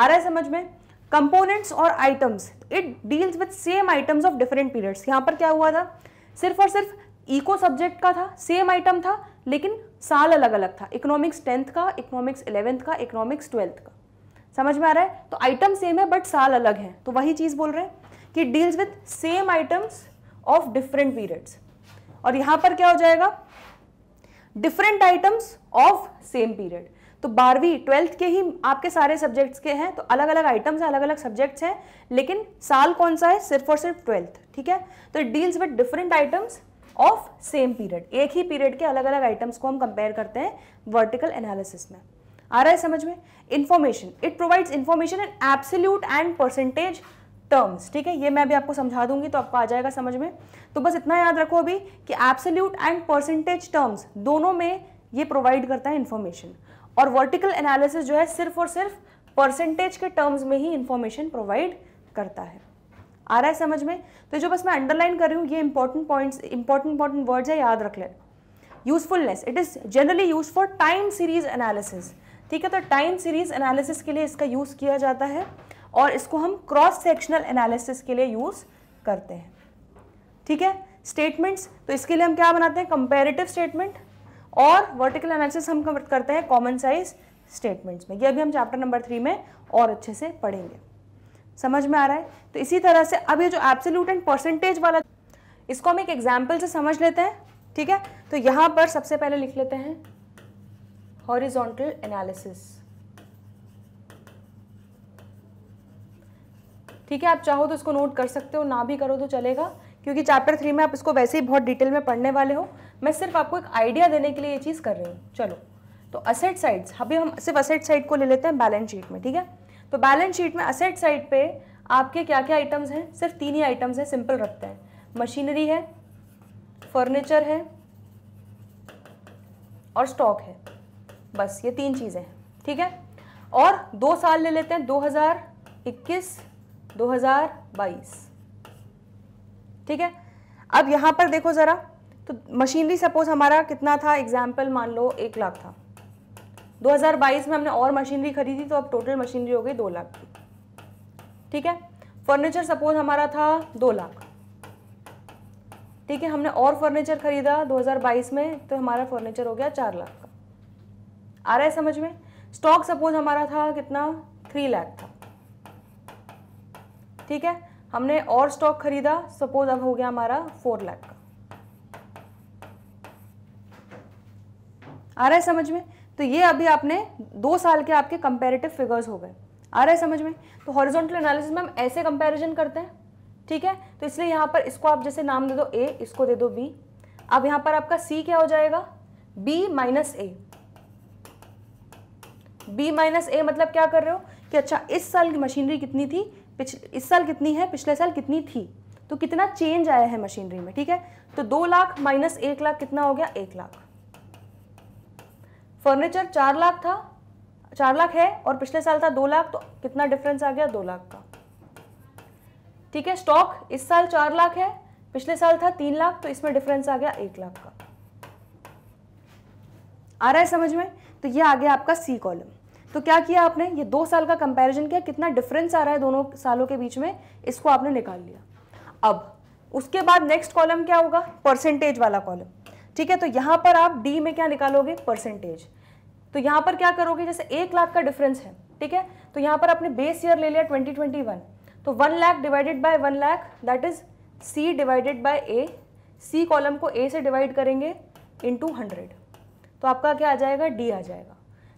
आ रहा है समझ में कंपोनेंट्स और items it deals with same items of different periods यहाँ पर क्या हुआ था सिर्फ और सिर्फ इको सब्जेक्ट का था सेम आइटम था लेकिन साल अलग अलग था इकोनॉमिक्स टेंथ का इकोनॉमिक्स इलेवेंथ का इकोनॉमिक्स ट्वेल्थ का समझ में आ रहा है तो आइटम सेम है बट साल अलग है तो वही चीज़ बोल रहे हैं कि deals with same items of different periods और यहां पर क्या हो जाएगा different items of same period तो बारहवीं ट्वेल्थ के ही आपके सारे सब्जेक्ट्स के हैं तो अलग अलग आइटम्स हैं अलग अलग सब्जेक्ट्स हैं लेकिन साल कौन सा है सिर्फ और सिर्फ ट्वेल्थ ठीक है तो it deals with different items of same period एक ही पीरियड के अलग अलग आइटम्स को हम कंपेयर करते हैं वर्टिकल एनालिसिस में आ रहा है समझ में information it provides information in absolute and percentage terms ठीक है ये मैं अभी आपको समझा दूंगी तो आपको आ जाएगा समझ में तो बस इतना याद रखो अभी कि एब्सोल्यूट एंड परसेंटेज टर्म्स दोनों में ये प्रोवाइड करता है इन्फॉर्मेशन और वर्टिकल एनालिसिस जो है सिर्फ और सिर्फ परसेंटेज के टर्म्स में ही इंफॉर्मेशन प्रोवाइड करता है आ रहा है समझ में तो जो बस मैं अंडरलाइन कर रही हूँ ये important points important important words है याद रख लेना usefulness it is generally use for time series analysis ठीक है तो टाइम सीरीज एनालिसिस के लिए इसका यूज़ किया जाता है और इसको हम क्रॉस सेक्शनल एनालिसिस के लिए यूज़ करते हैं ठीक है स्टेटमेंट्स तो इसके लिए हम क्या बनाते हैं कंपेरेटिव स्टेटमेंट और वर्टिकल एनालिसिस हम कन्वर्ट करते हैं कॉमन साइज स्टेटमेंट्स में ये अभी हम चैप्टर नंबर थ्री में और अच्छे से पढ़ेंगे समझ में आ रहा है तो इसी तरह से अब ये जो एब्सोल्यूट एंड परसेंटेज वाला इसको हम एक एग्जाम्पल से समझ लेते हैं ठीक है तो यहां पर सबसे पहले लिख लेते हैं हॉरिजोंटल एनालिसिस ठीक है आप चाहो तो इसको नोट कर सकते हो ना भी करो तो चलेगा क्योंकि चैप्टर थ्री में आप इसको वैसे ही बहुत डिटेल में पढ़ने वाले हो मैं सिर्फ आपको एक आइडिया देने के लिए ये चीज़ कर रही हूँ चलो तो असेट साइड्स अभी हम सिर्फ असेट साइड को ले लेते हैं बैलेंस शीट में ठीक है तो बैलेंस शीट में असेट साइड पे आपके क्या क्या आइटम्स हैं सिर्फ तीन ही आइटम्स हैं सिंपल रखते हैं मशीनरी है फर्नीचर है और स्टॉक है बस ये तीन चीज़ें हैं ठीक है और दो साल ले लेते हैं 2021 2022 ठीक है अब यहाँ पर देखो ज़रा तो मशीनरी सपोज हमारा कितना था एग्जाम्पल मान लो एक लाख था 2022 में हमने और मशीनरी खरीदी तो अब टोटल मशीनरी हो गई दो लाख की ठीक है फर्नीचर सपोज हमारा था दो लाख ठीक है हमने और फर्नीचर खरीदा 2022 में तो हमारा फर्नीचर हो गया चार लाख का आ रहा है समझ में स्टॉक सपोज हमारा था कितना थ्री लाख था ठीक है हमने और स्टॉक खरीदा सपोज अब हो गया हमारा फोर लाख का आ रहा है समझ में तो ये अभी आपने दो साल के आपके कंपेरेटिव फिगर्स हो गए आ रहा है समझ में तो हॉरिजॉन्टल एनालिसिस में हम ऐसे कंपेरिजन करते हैं ठीक है तो इसलिए यहाँ पर इसको आप जैसे नाम दे दो ए इसको दे दो बी अब यहाँ पर आपका सी क्या हो जाएगा B minus A B minus A मतलब क्या कर रहे हो कि अच्छा इस साल की मशीनरी कितनी थी पिछले इस साल कितनी है पिछले साल कितनी थी तो कितना चेंज आया है मशीनरी में ठीक है तो दो लाख माइनस एक लाख कितना हो गया एक लाख फर्नीचर चार लाख था चार लाख है और पिछले साल था दो लाख तो कितना डिफरेंस आ गया दो लाख का ठीक है स्टॉक इस साल चार लाख है पिछले साल था तीन लाख तो इसमें डिफरेंस आ गया एक लाख का आ रहा है समझ में तो ये आ गया आपका सी कॉलम तो क्या किया आपने ये दो साल का कंपैरिजन किया कितना डिफरेंस आ रहा है दोनों सालों के बीच में इसको आपने निकाल लिया अब उसके बाद नेक्स्ट कॉलम क्या होगा परसेंटेज वाला कॉलम ठीक है तो यहां पर आप डी में क्या निकालोगे परसेंटेज तो यहाँ पर क्या करोगे जैसे एक लाख का डिफरेंस है ठीक है तो यहाँ पर आपने बेस ईयर ले लिया ट्वेंटी ट्वेंटी वन तो one lakh divided by one lakh that is C divided by A C column को ए से डिवाइड करेंगे इंटू हंड्रेड तो आपका क्या आ जाएगा डी आ जाएगा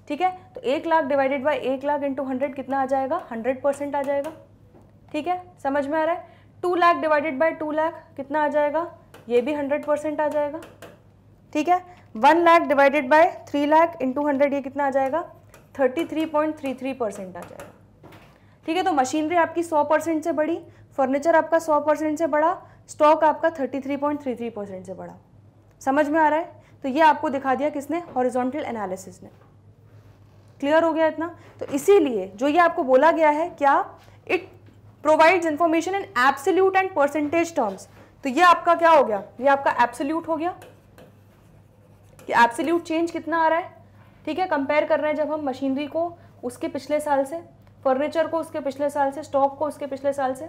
ठीक है तो एक लाख डिवाइडेड बाय एक लाख इंटू हंड्रेड कितना आ जाएगा हंड्रेड परसेंट आ जाएगा ठीक है समझ में आ रहा है two lakh divided by two lakh कितना आ जाएगा ये भी हंड्रेड परसेंट आ जाएगा ठीक है one lakh divided by three lakh into hundred ये कितना आ जाएगा thirty three point three three percent आ जाएगा ठीक है तो मशीनरी आपकी सौ परसेंट से बढ़ी फर्नीचर आपका सौ परसेंट से बढ़ा स्टॉक आपका thirty three point three three percent से बढ़ा समझ में आ रहा है तो ये आपको दिखा दिया किसने हॉरिजॉन्टल एनालिसिस ने क्लियर हो गया इतना तो इसीलिए जो ये आपको बोला गया है क्या it provides information in absolute and percentage terms तो ये आपका क्या हो गया ये आपका एब्सोल्यूट हो गया कि एब्सोल्यूट चेंज कितना आ रहा है ठीक है कंपेयर कर रहे हैं जब हम मशीनरी को उसके पिछले साल से फर्नीचर को उसके पिछले साल से स्टॉक को उसके पिछले साल से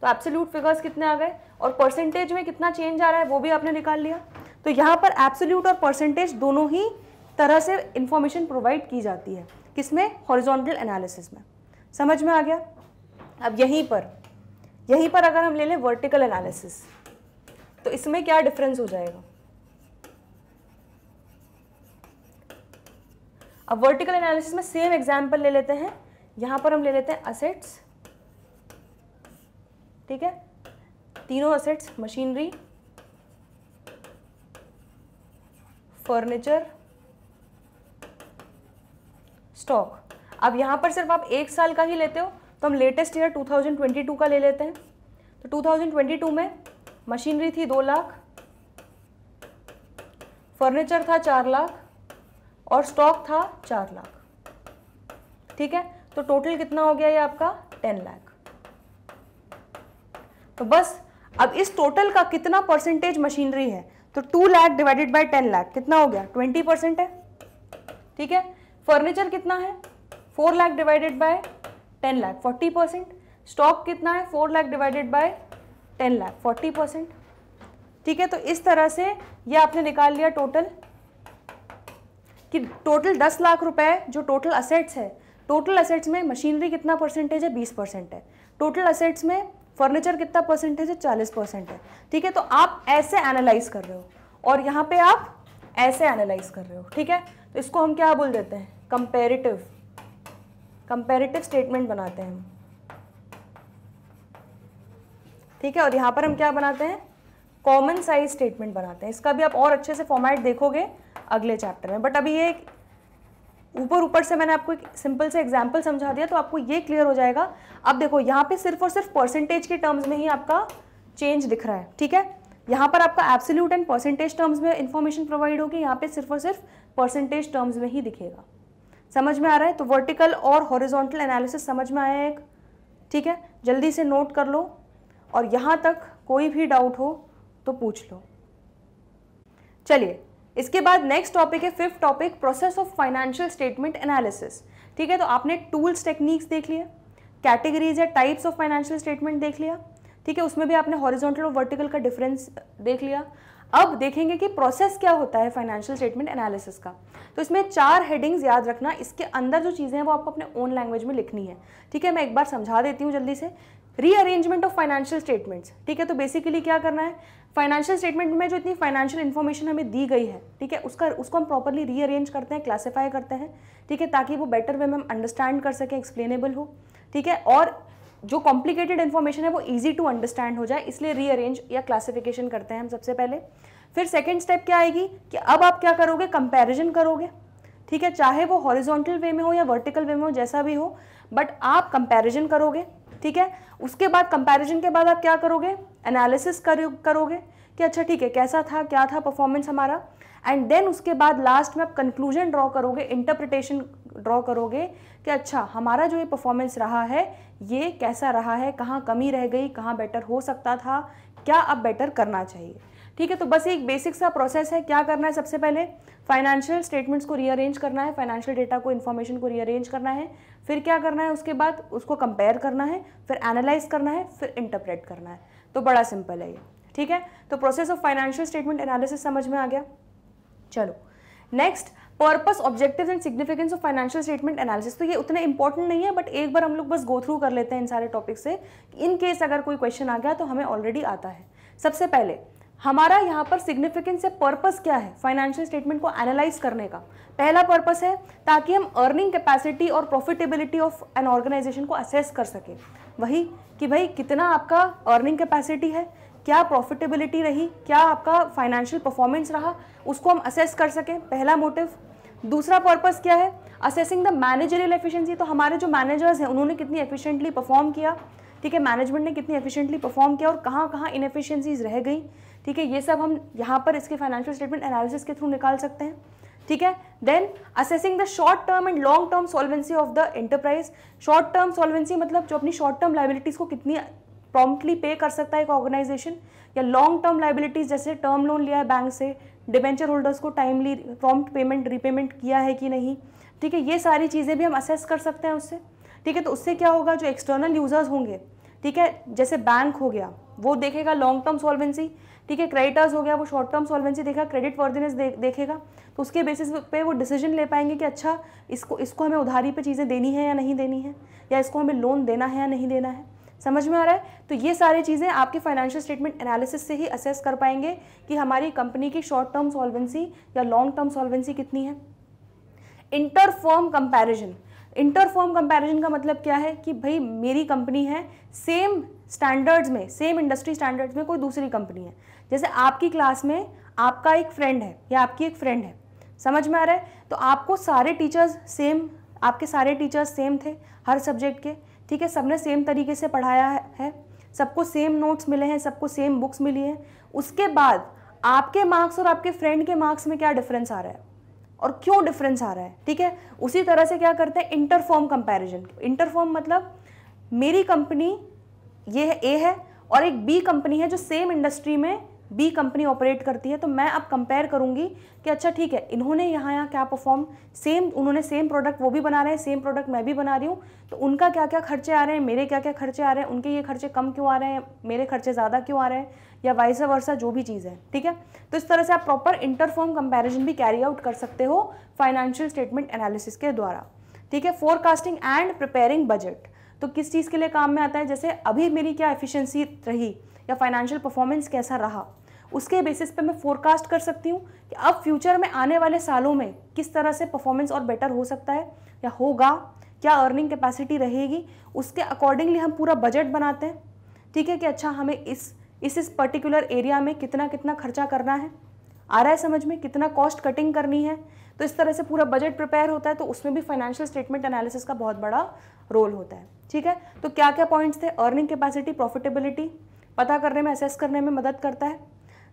तो एब्सोल्यूट फिगर्स कितने आ गए और परसेंटेज में कितना चेंज आ रहा है वो भी आपने निकाल लिया तो यहाँ पर एब्सोल्यूट और परसेंटेज दोनों ही तरह से इन्फॉर्मेशन प्रोवाइड की जाती है किसमें हॉरिजॉन्टल एनालिसिस में समझ में आ गया अब यहीं पर यहीं पर अगर हम ले लें वर्टिकल एनालिसिस तो इसमें क्या डिफरेंस हो जाएगा अब वर्टिकल एनालिसिस में सेम एग्जाम्पल ले लेते हैं यहां पर हम ले लेते हैं असेट्स ठीक है तीनों असेट्स मशीनरी फर्नीचर स्टॉक अब यहां पर सिर्फ आप एक साल का ही लेते हो तो हम लेटेस्ट ईयर 2022 का ले लेते हैं तो 2022 में मशीनरी थी दो लाख फर्नीचर था चार लाख और स्टॉक था चार लाख ठीक है तो टोटल कितना हो गया ये आपका टेन लाख तो बस अब इस टोटल का कितना परसेंटेज मशीनरी है तो two lakh divided by ten lakh कितना हो गया ट्वेंटी परसेंट है ठीक है फर्नीचर कितना है four lakh divided by ten lakh forty percent stock कितना है four lakh divided by ten lakh forty percent ठीक है तो इस तरह से ये आपने निकाल लिया टोटल कि टोटल दस लाख रुपए जो टोटल असेट्स है टोटल असेट्स में मशीनरी कितना परसेंटेज है बीस परसेंट है टोटल असेट्स में फर्नीचर कितना परसेंटेज है चालीस परसेंट है ठीक है तो आप ऐसे एनालाइज कर रहे हो और यहाँ पे आप ऐसे एनालाइज कर रहे हो ठीक है तो इसको हम क्या बोल देते हैं कंपेरेटिव कंपेरेटिव स्टेटमेंट बनाते हैं हम ठीक है और यहाँ पर हम क्या बनाते हैं कॉमन साइज स्टेटमेंट बनाते हैं इसका भी आप और अच्छे से फॉर्मेट देखोगे अगले चैप्टर में बट अभी ये ऊपर ऊपर से मैंने आपको एक सिंपल से एग्जाम्पल समझा दिया तो आपको ये क्लियर हो जाएगा अब देखो यहाँ पे सिर्फ और सिर्फ परसेंटेज के टर्म्स में ही आपका चेंज दिख रहा है ठीक है यहाँ पर आपका एब्सोल्यूट एंड परसेंटेज टर्म्स में इन्फॉर्मेशन प्रोवाइड होगी यहाँ पे सिर्फ और सिर्फ परसेंटेज टर्म्स में ही दिखेगा समझ में आ रहा है तो वर्टिकल और हॉरिजॉन्टल एनालिसिस समझ में आया है एक ठीक है जल्दी से नोट कर लो और यहाँ तक कोई भी डाउट हो तो पूछ लो चलिए इसके बाद नेक्स्ट टॉपिक है fifth topic process of financial statement analysis ठीक है तो आपने टूल्स टेक्निक्स देख लिया कैटेगरीज या टाइप्स ऑफ फाइनेंशियल स्टेटमेंट देख लिया ठीक है उसमें भी आपने हॉरिजॉन्टल और वर्टिकल का डिफरेंस देख लिया अब देखेंगे कि प्रोसेस क्या होता है फाइनेंशियल स्टेटमेंट एनालिसिस का तो इसमें चार हेडिंग्स याद रखना इसके अंदर जो चीज़ें हैं वो आपको अपने ओन लैंग्वेज में लिखनी है ठीक है मैं एक बार समझा देती हूँ जल्दी से रीअरेंजमेंट ऑफ फाइनेंशियल स्टेटमेंट्स ठीक है तो बेसिकली क्या करना है फाइनेंशियल स्टेटमेंट में जो इतनी फाइनेंशियल इन्फॉर्मेशन हमें दी गई है ठीक है उसका उसको हम प्रॉपरली रीअरेंज करते हैं क्लासीफाई करते हैं ठीक है ताकि वो बेटर वे में हम अंडरस्टैंड कर सकें एक्सप्लेनेबल हो ठीक है और जो कॉम्प्लिकेटेड इन्फॉर्मेशन है वो ईजी टू अंडरस्टैंड हो जाए इसलिए रीअरेंज या क्लासिफिकेशन करते हैं हम सबसे पहले फिर सेकेंड स्टेप क्या आएगी कि अब आप क्या करोगे कंपेरिजन करोगे ठीक है चाहे वो हॉरिजोंटल वे में हो या वर्टिकल वे में हो जैसा भी हो बट आप कंपेरिजन करोगे ठीक है उसके बाद कंपेरिजन के बाद आप क्या करोगे एनालिसिस करो करोगे कि अच्छा ठीक है कैसा था क्या था परफॉर्मेंस हमारा एंड देन उसके बाद लास्ट में आप कंक्लूजन ड्रॉ करोगे इंटरप्रिटेशन ड्रॉ करोगे कि अच्छा हमारा जो ये परफॉर्मेंस रहा है ये कैसा रहा है कहाँ कमी रह गई कहाँ बेटर हो सकता था क्या अब बेटर करना चाहिए ठीक है तो बस एक बेसिक सा प्रोसेस है क्या करना है सबसे पहले फाइनेंशियल स्टेटमेंट्स को रीअरेंज करना है फाइनेंशियल डेटा को इन्फॉर्मेशन को रीअरेंज करना है फिर क्या करना है उसके बाद उसको कंपेयर करना है फिर एनालाइज करना है फिर इंटरप्रेट करना है तो बड़ा सिंपल है ये ठीक है तो process of financial statement analysis समझ में आ गया चलो next purpose objective and significance of financial statement analysis तो ये उतना इंपॉर्टेंट नहीं है बट एक बार हम लोग बस गो थ्रू कर लेते हैं इन सारे टॉपिक से इन केस अगर कोई क्वेश्चन आ गया तो हमें ऑलरेडी आता है सबसे पहले हमारा यहाँ पर सिग्निफिकेंस या पर्पस क्या है फाइनेंशियल स्टेटमेंट को एनालाइज करने का पहला पर्पस है ताकि हम अर्निंग कैपेसिटी और प्रॉफिटेबिलिटी ऑफ एन ऑर्गेनाइजेशन को असेस कर सकें वही कि भाई कितना आपका अर्निंग कैपेसिटी है क्या प्रॉफिटेबिलिटी रही क्या आपका फाइनेंशियल परफॉर्मेंस रहा उसको हम असेस कर सकें पहला मोटिव दूसरा पर्पस क्या है असेसिंग द मैनेजरियल एफिशिएंसी तो हमारे जो मैनेजर्स हैं उन्होंने कितनी एफिशिएंटली परफॉर्म किया ठीक है मैनेजमेंट ने कितनी एफिशिएंटली परफॉर्म किया और कहाँ कहाँ इनफिशियंसीज रह गई ठीक है ये सब हम यहाँ पर इसके फाइनेंशियल स्टेटमेंट एनालिसिस के थ्रू निकाल सकते हैं ठीक है then assessing the short term and long term solvency of the enterprise short term solvency मतलब जो अपनी शॉर्ट टर्म लाइबिलिटीज़ को कितनी प्रॉम्प्टली पे कर सकता है एक ऑर्गेनाइजेशन या लॉन्ग टर्म लाइबिलिटीज़ जैसे टर्म लोन लिया है बैंक से डिबेंचर होल्डर्स को टाइमली प्रॉम्प्ट पेमेंट रीपेमेंट किया है कि नहीं ठीक है ये सारी चीज़ें भी हम असेस कर सकते हैं उससे ठीक है तो उससे क्या होगा जो एक्सटर्नल यूज़र्स होंगे ठीक है जैसे बैंक हो गया वो देखेगा लॉन्ग टर्म सॉल्वेंसी ठीक है क्रेडिटर्स हो गया वो शॉर्ट टर्म सॉल्वेंसी देखेगा क्रेडिट वर्दिनेस देखेगा तो उसके बेसिस पे वो डिसीजन ले पाएंगे कि अच्छा इसको इसको हमें उधारी पे चीज़ें देनी है या नहीं देनी है या इसको हमें लोन देना है या नहीं देना है समझ में आ रहा है तो ये सारी चीज़ें आपके फाइनेंशियल स्टेटमेंट एनालिसिस से ही असेस कर पाएंगे कि हमारी कंपनी की शॉर्ट टर्म सॉल्वेंसी या लॉन्ग टर्म सॉल्वेंसी कितनी है इंटर कंपेरिजन इंटरफॉर्म कंपैरिजन का मतलब क्या है कि भाई मेरी कंपनी है सेम स्टैंडर्ड्स में सेम इंडस्ट्री स्टैंडर्ड्स में कोई दूसरी कंपनी है जैसे आपकी क्लास में आपका एक फ्रेंड है या आपकी एक फ्रेंड है समझ में आ रहा है तो आपको सारे टीचर्स सेम आपके सारे टीचर्स सेम थे हर सब्जेक्ट के ठीक है सबने सेम तरीके से पढ़ाया है सबको सेम नोट्स मिले हैं सबको सेम बुक्स मिली हैं उसके बाद आपके मार्क्स और आपके फ्रेंड के मार्क्स में क्या डिफरेंस आ रहा है और क्यों डिफरेंस आ रहा है ठीक है उसी तरह से क्या करते हैं इंटरफॉर्म कंपेरिजन इंटरफॉर्म मतलब मेरी कंपनी ये है ए है और एक बी कंपनी है जो सेम इंडस्ट्री में बी कंपनी ऑपरेट करती है तो मैं अब कंपेयर करूंगी कि अच्छा ठीक है इन्होंने यहाँ यहाँ क्या परफॉर्म सेम उन्होंने सेम प्रोडक्ट वो भी बना रहे हैं सेम प्रोडक्ट मैं भी बना रही हूँ तो उनका क्या क्या खर्चे आ रहे हैं मेरे क्या क्या खर्चे आ रहे हैं उनके ये खर्चे कम क्यों आ रहे हैं मेरे खर्चे ज़्यादा क्यों आ रहे हैं या वाइस वर्सा जो भी चीज़ है ठीक है तो इस तरह से आप प्रॉपर इंटरफॉर्म कंपेरिजन भी कैरी आउट कर सकते हो फाइनेंशियल स्टेटमेंट एनालिसिस के द्वारा ठीक है फोरकास्टिंग एंड प्रिपेयरिंग बजट तो किस चीज़ के लिए काम में आता है जैसे अभी मेरी क्या एफिशिएंसी रही या फाइनेंशियल परफॉर्मेंस कैसा रहा उसके बेसिस पे मैं फोरकास्ट कर सकती हूँ कि अब फ्यूचर में आने वाले सालों में किस तरह से परफॉर्मेंस और बेटर हो सकता है या होगा क्या अर्निंग कैपेसिटी रहेगी उसके अकॉर्डिंगली हम पूरा बजट बनाते हैं ठीक है कि अच्छा हमें इस इस इस पर्टिकुलर एरिया में कितना कितना खर्चा करना है आ रहा है समझ में कितना कॉस्ट कटिंग करनी है तो इस तरह से पूरा बजट प्रिपेयर होता है तो उसमें भी फाइनेंशियल स्टेटमेंट एनालिसिस का बहुत बड़ा रोल होता है ठीक है तो क्या क्या पॉइंट्स थे अर्निंग कैपेसिटी प्रॉफिटेबिलिटी पता करने में असेस करने में मदद करता है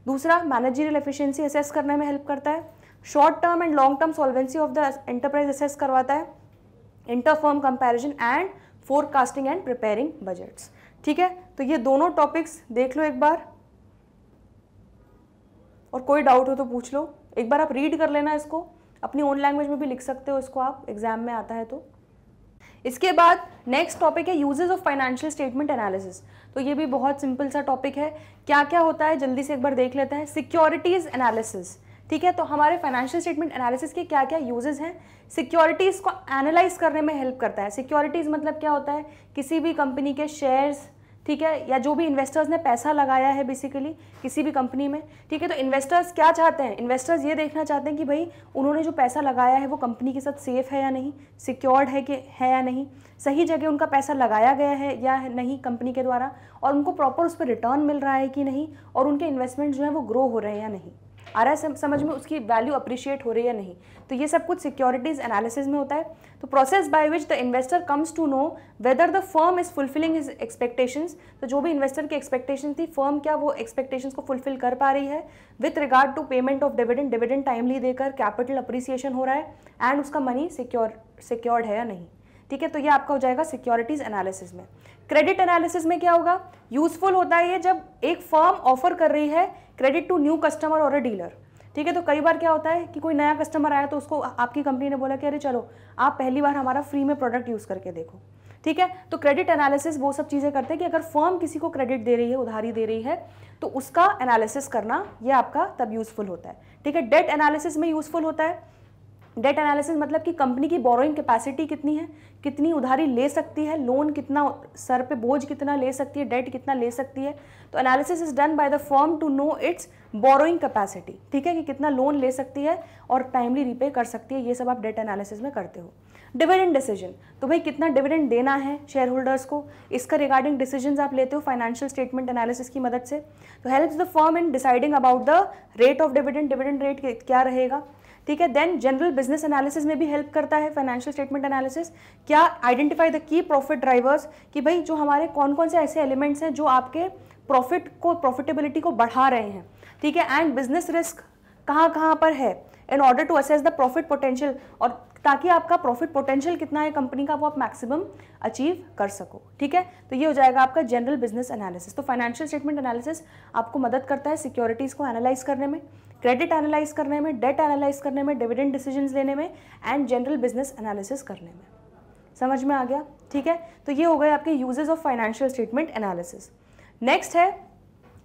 दूसरा मैनेजरियल एफिशिएंसी असेस करने में हेल्प करता है short term and long term solvency of the enterprise assess करवाता है interfirm comparison and forecasting and preparing budgets ठीक है तो ये दोनों टॉपिक्स देख लो एक बार और कोई डाउट हो तो पूछ लो एक बार आप रीड कर लेना इसको अपनी ओन लैंग्वेज में भी लिख सकते हो इसको आप एग्जाम में आता है तो इसके बाद नेक्स्ट टॉपिक है uses of financial statement analysis तो ये भी बहुत सिंपल सा टॉपिक है क्या क्या होता है जल्दी से एक बार देख लेते हैं सिक्योरिटीज़ एनालिसिस ठीक है तो हमारे फाइनेंशियल स्टेटमेंट एनालिसिस के क्या क्या यूजेस हैं सिक्योरिटीज़ को एनालाइज करने में हेल्प करता है सिक्योरिटीज़ मतलब क्या होता है किसी भी कंपनी के शेयर्स ठीक है या जो भी इन्वेस्टर्स ने पैसा लगाया है बेसिकली किसी भी कंपनी में ठीक है तो इन्वेस्टर्स क्या चाहते हैं इन्वेस्टर्स ये देखना चाहते हैं कि भाई उन्होंने जो पैसा लगाया है वो कंपनी के साथ सेफ़ है या नहीं सिक्योर्ड है कि है या नहीं सही जगह उनका पैसा लगाया गया है या नहीं कंपनी के द्वारा और उनको प्रॉपर उस पर रिटर्न मिल रहा है कि नहीं और उनके इन्वेस्टमेंट जो है वो ग्रो हो रहे हैं या नहीं आ रहा है समझ में उसकी वैल्यू अप्रिशिएट हो रही है या नहीं तो ये सब कुछ सिक्योरिटीज एनालिसिस में होता है तो process by which the investor comes to know whether the firm is fulfilling his expectations तो जो भी इन्वेस्टर की एक्सपेक्टेशन थी फर्म क्या वो एक्सपेक्टेशंस को फुलफिल कर पा रही है with regard to payment of dividend dividend timely देकर कैपिटल अप्रिसिएशन हो रहा है एंड उसका मनी सिक्योर सिक्योर्ड है या नहीं ठीक है तो ये आपका हो जाएगा सिक्योरिटीज एनालिसिस में क्रेडिट एनालिसिस में क्या होगा यूजफुल होता है ये जब एक फर्म ऑफर कर रही है क्रेडिट टू न्यू कस्टमर और अ डीलर ठीक है तो कई बार क्या होता है कि कोई नया कस्टमर आया तो उसको आपकी कंपनी ने बोला कि अरे चलो आप पहली बार हमारा फ्री में प्रोडक्ट यूज़ करके देखो ठीक है तो क्रेडिट एनालिसिस वो सब चीज़ें करते हैं कि अगर फर्म किसी को क्रेडिट दे रही है उधारी दे रही है तो उसका एनालिसिस करना ये आपका तब यूज़फुल होता है ठीक है डेट एनालिसिस में यूज़फुल होता है डेट एनालिसिस मतलब कि कंपनी की बोरोइंग कैपेसिटी कितनी है कितनी उधारी ले सकती है लोन कितना सर पे बोझ कितना ले सकती है डेट कितना ले सकती है तो analysis is done by the firm to know its borrowing capacity ठीक है कि कितना लोन ले सकती है और टाइमली रिपे कर सकती है ये सब आप डेट एनालिसिस में करते हो डिविडेंड डिसीजन तो भाई कितना डिविडेंड देना है शेयर होल्डर्स को इसका रिगार्डिंग डिसीजन आप लेते हो फाइनेंशियल स्टेटमेंट एनालिसिस की मदद से तो help the firm in deciding about the rate of dividend dividend rate क्या रहेगा ठीक है देन जनरल बिजनेस एनालिसिस में भी हेल्प करता है फाइनेंशियल स्टेटमेंट एनालिसिस क्या identify the key profit drivers कि भाई जो हमारे कौन कौन से ऐसे एलिमेंट्स हैं जो आपके प्रॉफिट को प्रॉफिटेबिलिटी को बढ़ा रहे हैं ठीक है एंड बिजनेस रिस्क कहाँ कहाँ पर है in order to assess the profit potential और ताकि आपका प्रॉफिट पोटेंशियल कितना है कंपनी का वो आप मैक्सिमम अचीव कर सको ठीक है तो ये हो जाएगा आपका जनरल बिजनेस एनालिसिस तो फाइनेंशियल स्टेटमेंट एनालिसिस आपको मदद करता है सिक्योरिटीज़ को एनालाइज करने में क्रेडिट एनालाइज करने में डेट एनालाइज करने में डिविडेंड डिसीजन लेने में एंड जनरल बिजनेस एनालिसिस करने में समझ में आ गया ठीक है तो ये हो गए आपके uses of financial statement analysis next है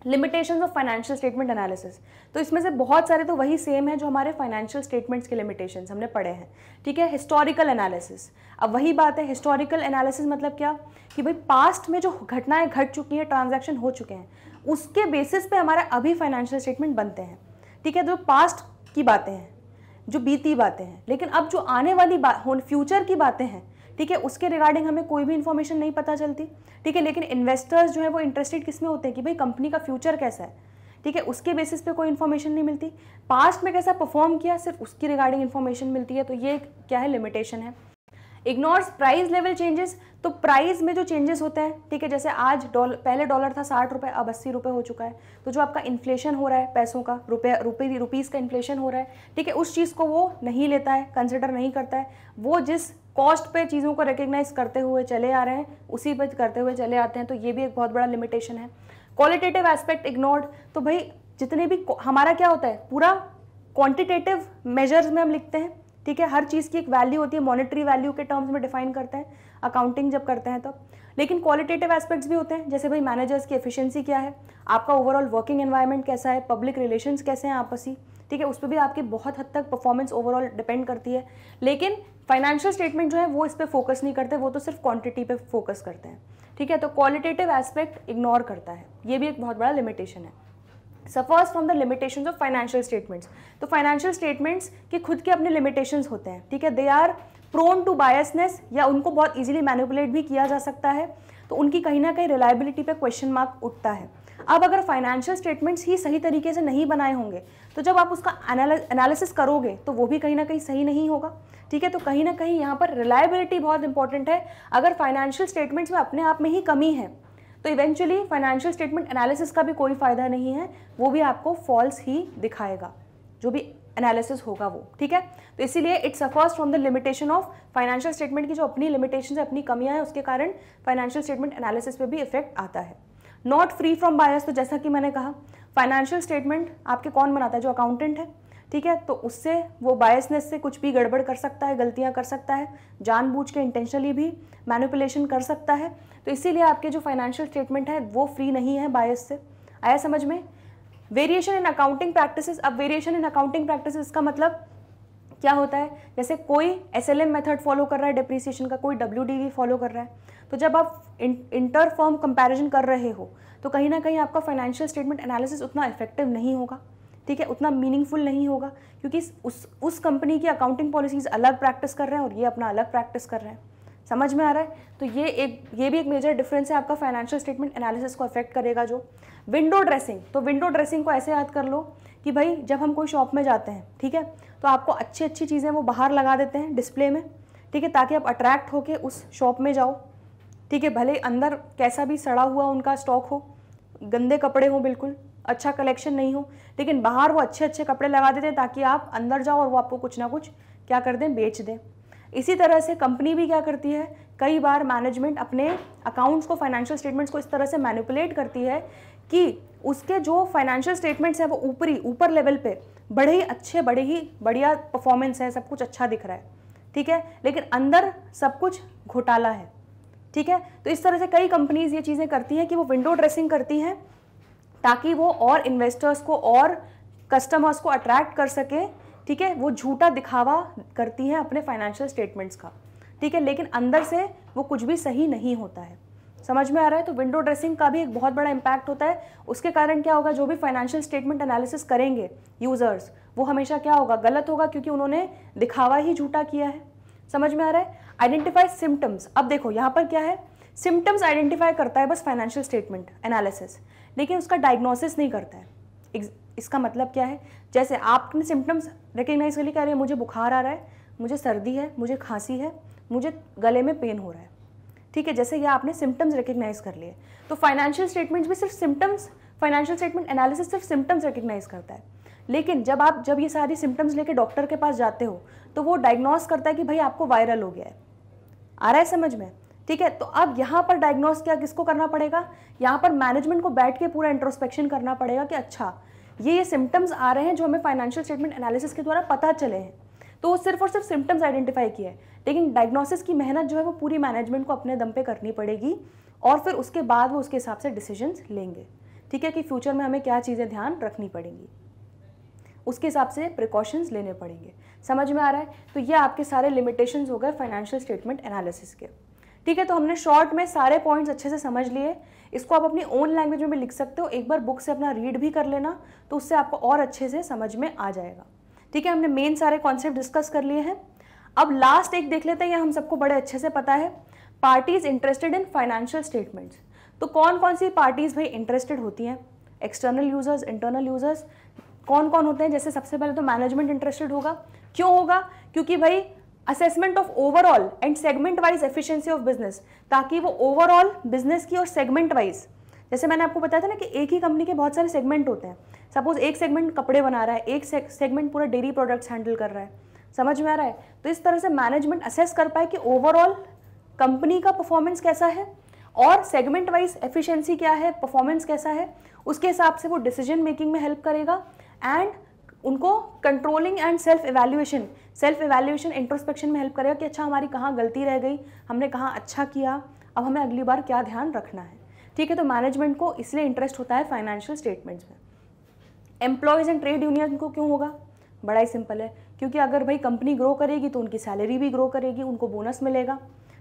limitation of financial statement analysis तो इसमें से बहुत सारे तो वही सेम है जो हमारे फाइनेंशियल स्टेटमेंट्स के लिमिटेशन हमने पढ़े हैं ठीक है हिस्टोरिकल एनालिसिस अब वही बात है हिस्टोरिकल एनालिसिस मतलब क्या कि भाई पास्ट में जो घटनाएं घट चुकी हैं ट्रांजेक्शन हो चुके हैं उसके बेसिस पे हमारा अभी फाइनेंशियल स्टेटमेंट बनते हैं ठीक है तो पास्ट की बातें हैं जो बीती बातें हैं लेकिन अब जो आने वाली बात फ्यूचर की बातें हैं ठीक है उसके रिगार्डिंग हमें कोई भी इन्फॉर्मेशन नहीं पता चलती ठीक है लेकिन इन्वेस्टर्स जो है वो इंटरेस्टेड किस में होते हैं कि भाई कंपनी का फ्यूचर कैसा है ठीक है उसके बेसिस पे कोई इन्फॉर्मेशन नहीं मिलती पास्ट में कैसा परफॉर्म किया सिर्फ उसकी रिगार्डिंग इन्फॉर्मेशन मिलती है तो ये क्या है लिमिटेशन है इग्नोर्स प्राइस लेवल चेंजेस तो प्राइस में जो चेंजेस होते हैं ठीक है जैसे आज डॉल पहले डॉलर था साठ रुपये अब अस्सी रुपये हो चुका है तो जो आपका इन्फ्लेशन हो रहा है पैसों का रुपये रुपये रुपीज़ का इन्फ्लेशन हो रहा है ठीक है उस चीज़ को वो नहीं लेता है कंसिडर नहीं करता है वो जिस कॉस्ट पे चीज़ों को रिकग्नाइज करते हुए चले आ रहे हैं उसी पर करते हुए चले आते हैं तो ये भी एक बहुत बड़ा लिमिटेशन है क्वालिटेटिव एस्पेक्ट इग्नोर्ड तो भाई जितने भी हमारा क्या होता है पूरा क्वांटिटेटिव मेजर्स में हम लिखते हैं ठीक है हर चीज़ की एक वैल्यू होती है मॉनेटरी वैल्यू के टर्म्स में डिफाइन करते हैं अकाउंटिंग जब करते हैं तब लेकिन क्वालिटेटिव एस्पेक्ट्स भी होते हैं जैसे भाई मैनेजर्स की एफिशिएंसी क्या है आपका ओवरऑल वर्किंग एनवायरनमेंट कैसा है पब्लिक रिलेशंस कैसे हैं आपसी ठीक है उस पर भी आपकी बहुत हद तक परफॉर्मेंस ओवरऑल डिपेंड करती है लेकिन फाइनेंशियल स्टेटमेंट जो है वो इस पर फोकस नहीं करते वो तो सिर्फ क्वांटिटी पे फोकस करते हैं ठीक है तो क्वालिटेटिव एस्पेक्ट इग्नोर करता है ये भी एक बहुत बड़ा लिमिटेशन है suffers from the limitation of financial statements तो फाइनेंशियल स्टेटमेंट्स के खुद के अपने लिमिटेशन होते हैं ठीक है they are prone to biasness या उनको बहुत ईजिली मैनिपुलेट भी किया जा सकता है तो उनकी कहीं ना कहीं रिलायबिलिटी पे क्वेश्चन मार्क उठता है अब अगर फाइनेंशियल स्टेटमेंट्स ही सही तरीके से नहीं बनाए होंगे तो जब आप उसका एनालिसिस करोगे तो वो भी कहीं ना कहीं सही नहीं होगा ठीक है तो कहीं ना कहीं यहाँ पर रिलायबिलिटी बहुत इंपॉर्टेंट है अगर फाइनेंशियल स्टेटमेंट्स में अपने आप में ही कमी है तो इवेंचुअली फाइनेंशियल स्टेटमेंट एनालिसिस का भी कोई फ़ायदा नहीं है वो भी आपको फॉल्स ही दिखाएगा जो भी एनालिसिस होगा वो ठीक है तो इसीलिए it's suffers from the limitation of financial statement की जो अपनी लिमिटेशन है अपनी कमियां हैं उसके कारण फाइनेंशियल स्टेटमेंट एनालिसिस पे भी इफेक्ट आता है नॉट फ्री फ्रॉम बायस तो जैसा कि मैंने कहा फाइनेंशियल स्टेटमेंट आपके कौन बनाता है जो अकाउंटेंट है ठीक है तो उससे वो बायसनेस से कुछ भी गड़बड़ कर सकता है गलतियाँ कर सकता है जानबूझ के इंटेंशनली भी मैनिपुलेशन कर सकता है तो इसीलिए आपके जो फाइनेंशियल स्टेटमेंट है वो फ्री नहीं है बायस से आया समझ में वेरिएशन इन अकाउंटिंग प्रैक्टिसेस अब वेरिएशन इन अकाउंटिंग प्रैक्टिसेस का मतलब क्या होता है जैसे कोई S L M method follow कर रहा है डिप्रिसिएशन का कोई डब्ल्यू डी फॉलो कर रहा है तो जब आप इंटर फॉर्म कंपेरिजन कर रहे हो तो कहीं ना कहीं आपका फाइनेंशियल स्टेटमेंट एनालिसिस उतना इफेक्टिव नहीं होगा ठीक है उतना मीनिंगफुल नहीं होगा क्योंकि उस उस कंपनी की अकाउंटिंग पॉलिसीज अलग प्रैक्टिस कर रहे हैं और ये अपना अलग प्रैक्टिस कर रहे हैं समझ में आ रहा है तो ये एक ये भी एक मेजर डिफरेंस है आपका फाइनेंशियल स्टेटमेंट एनालिसिस को अफेक्ट करेगा जो विंडो ड्रेसिंग तो विंडो ड्रेसिंग को ऐसे याद कर लो कि भाई जब हम कोई शॉप में जाते हैं ठीक है तो आपको अच्छी अच्छी चीज़ें वो बाहर लगा देते हैं डिस्प्ले में ठीक है ताकि आप अट्रैक्ट होके उस शॉप में जाओ ठीक है भले अंदर कैसा भी सड़ा हुआ उनका स्टॉक हो गंदे कपड़े हों बिल्कुल अच्छा कलेक्शन नहीं हो लेकिन बाहर वो अच्छे अच्छे कपड़े लगा देते हैं ताकि आप अंदर जाओ और वो आपको कुछ ना कुछ क्या कर दें बेच दें इसी तरह से कंपनी भी क्या करती है कई बार मैनेजमेंट अपने अकाउंट्स को फाइनेंशियल स्टेटमेंट्स को इस तरह से मैनिपुलेट करती है कि उसके जो फाइनेंशियल स्टेटमेंट्स हैं वो ऊपरी ऊपर लेवल पे बड़े ही अच्छे बड़े ही बढ़िया परफॉर्मेंस है सब कुछ अच्छा दिख रहा है ठीक है लेकिन अंदर सब कुछ घोटाला है ठीक है तो इस तरह से कई कंपनीज ये चीज़ें करती हैं कि वो विंडो ड्रेसिंग करती हैं ताकि वो और इन्वेस्टर्स को और कस्टमर्स को अट्रैक्ट कर सकें ठीक है वो झूठा दिखावा करती हैं अपने फाइनेंशियल स्टेटमेंट्स का ठीक है लेकिन अंदर से वो कुछ भी सही नहीं होता है समझ में आ रहा है तो विंडो ड्रेसिंग का भी एक बहुत बड़ा इम्पैक्ट होता है उसके कारण क्या होगा जो भी फाइनेंशियल स्टेटमेंट एनालिसिस करेंगे यूज़र्स वो हमेशा क्या होगा गलत होगा क्योंकि उन्होंने दिखावा ही झूठा किया है समझ में आ रहा है आइडेंटिफाई सिम्टम्स अब देखो यहाँ पर क्या है सिम्टम्स आइडेंटिफाई करता है बस फाइनेंशियल स्टेटमेंट एनालिसिस लेकिन उसका डायग्नोसिस नहीं करता है इसका मतलब क्या है जैसे आपने सिम्टम्स रिकग्नाइज कर लिया कह रहे हैं मुझे बुखार आ रहा है मुझे सर्दी है मुझे खांसी है मुझे गले में पेन हो रहा है ठीक है जैसे ये आपने सिम्टम्स रिकग्नाइज कर लिए तो फाइनेंशियल स्टेटमेंट भी सिर्फ सिम्टम्स फाइनेंशियल स्टेटमेंट एनालिसिस सिर्फ सिम्टम्स रिकग्नाइज करता है लेकिन जब आप जब ये सारी सिम्टम्स लेके डॉक्टर के पास जाते हो तो वो डायग्नोस करता है कि भाई आपको वायरल हो गया है आ रहा है समझ में ठीक है तो अब यहाँ पर डायग्नोस क्या किसको करना पड़ेगा यहाँ पर मैनेजमेंट को बैठ के पूरा इंट्रोस्पेक्शन करना पड़ेगा कि अच्छा ये ये सिम्टम्स आ रहे हैं जो हमें फाइनेंशियल स्टेटमेंट एनालिसिस के द्वारा पता चले हैं तो वो सिर्फ और सिर्फ सिम्टम्स आइडेंटिफाई किए लेकिन डायग्नोसिस की मेहनत जो है वो पूरी मैनेजमेंट को अपने दम पे करनी पड़ेगी और फिर उसके बाद वो उसके हिसाब से डिसीजंस लेंगे ठीक है कि फ्यूचर में हमें क्या चीज़ें ध्यान रखनी पड़ेंगी उसके हिसाब से प्रिकॉशंस लेने पड़ेंगे समझ में आ रहा है तो ये आपके सारे लिमिटेशंस हो गए फाइनेंशियल स्टेटमेंट एनालिसिस के ठीक है तो हमने शॉर्ट में सारे पॉइंट्स अच्छे से समझ लिए इसको आप अपनी ओन लैंग्वेज में भी लिख सकते हो एक बार बुक से अपना रीड भी कर लेना तो उससे आपको और अच्छे से समझ में आ जाएगा ठीक है हमने मेन सारे कॉन्सेप्ट डिस्कस कर लिए हैं अब लास्ट एक देख लेते हैं हम सबको बड़े अच्छे से पता है parties interested in financial statements तो कौन कौन सी पार्टीज़ भाई इंटरेस्टेड होती हैं एक्सटर्नल यूज़र्स इंटरनल यूज़र्स कौन कौन होते हैं जैसे सबसे पहले तो मैनेजमेंट इंटरेस्टेड होगा क्यों होगा क्योंकि भाई assessment of overall and segment wise efficiency of business ताकि वो ओवरऑल बिजनेस की और सेगमेंट वाइज जैसे मैंने आपको बताया था ना कि एक ही कंपनी के बहुत सारे सेगमेंट होते हैं सपोज एक सेगमेंट कपड़े बना रहा है एक सेगमेंट पूरा डेयरी प्रोडक्ट्स हैंडल कर रहा है समझ में आ रहा है तो इस तरह से मैनेजमेंट असेस कर पाए कि ओवरऑल कंपनी का परफॉर्मेंस कैसा है और सेगमेंट वाइज एफिशिएंसी क्या है परफॉर्मेंस कैसा है उसके हिसाब से वो डिसीजन मेकिंग में हेल्प करेगा एंड उनको controlling and self evaluation self evaluation introspection में हेल्प करेगा कि अच्छा हमारी कहाँ गलती रह गई हमने कहाँ अच्छा किया अब हमें अगली बार क्या ध्यान रखना है ठीक है तो मैनेजमेंट को इसलिए इंटरेस्ट होता है फाइनेंशियल स्टेटमेंट्स में एम्प्लॉयज़ एंड ट्रेड यूनियन को क्यों होगा बड़ा ही सिंपल है क्योंकि अगर भाई कंपनी ग्रो करेगी तो उनकी सैलरी भी ग्रो करेगी उनको बोनस मिलेगा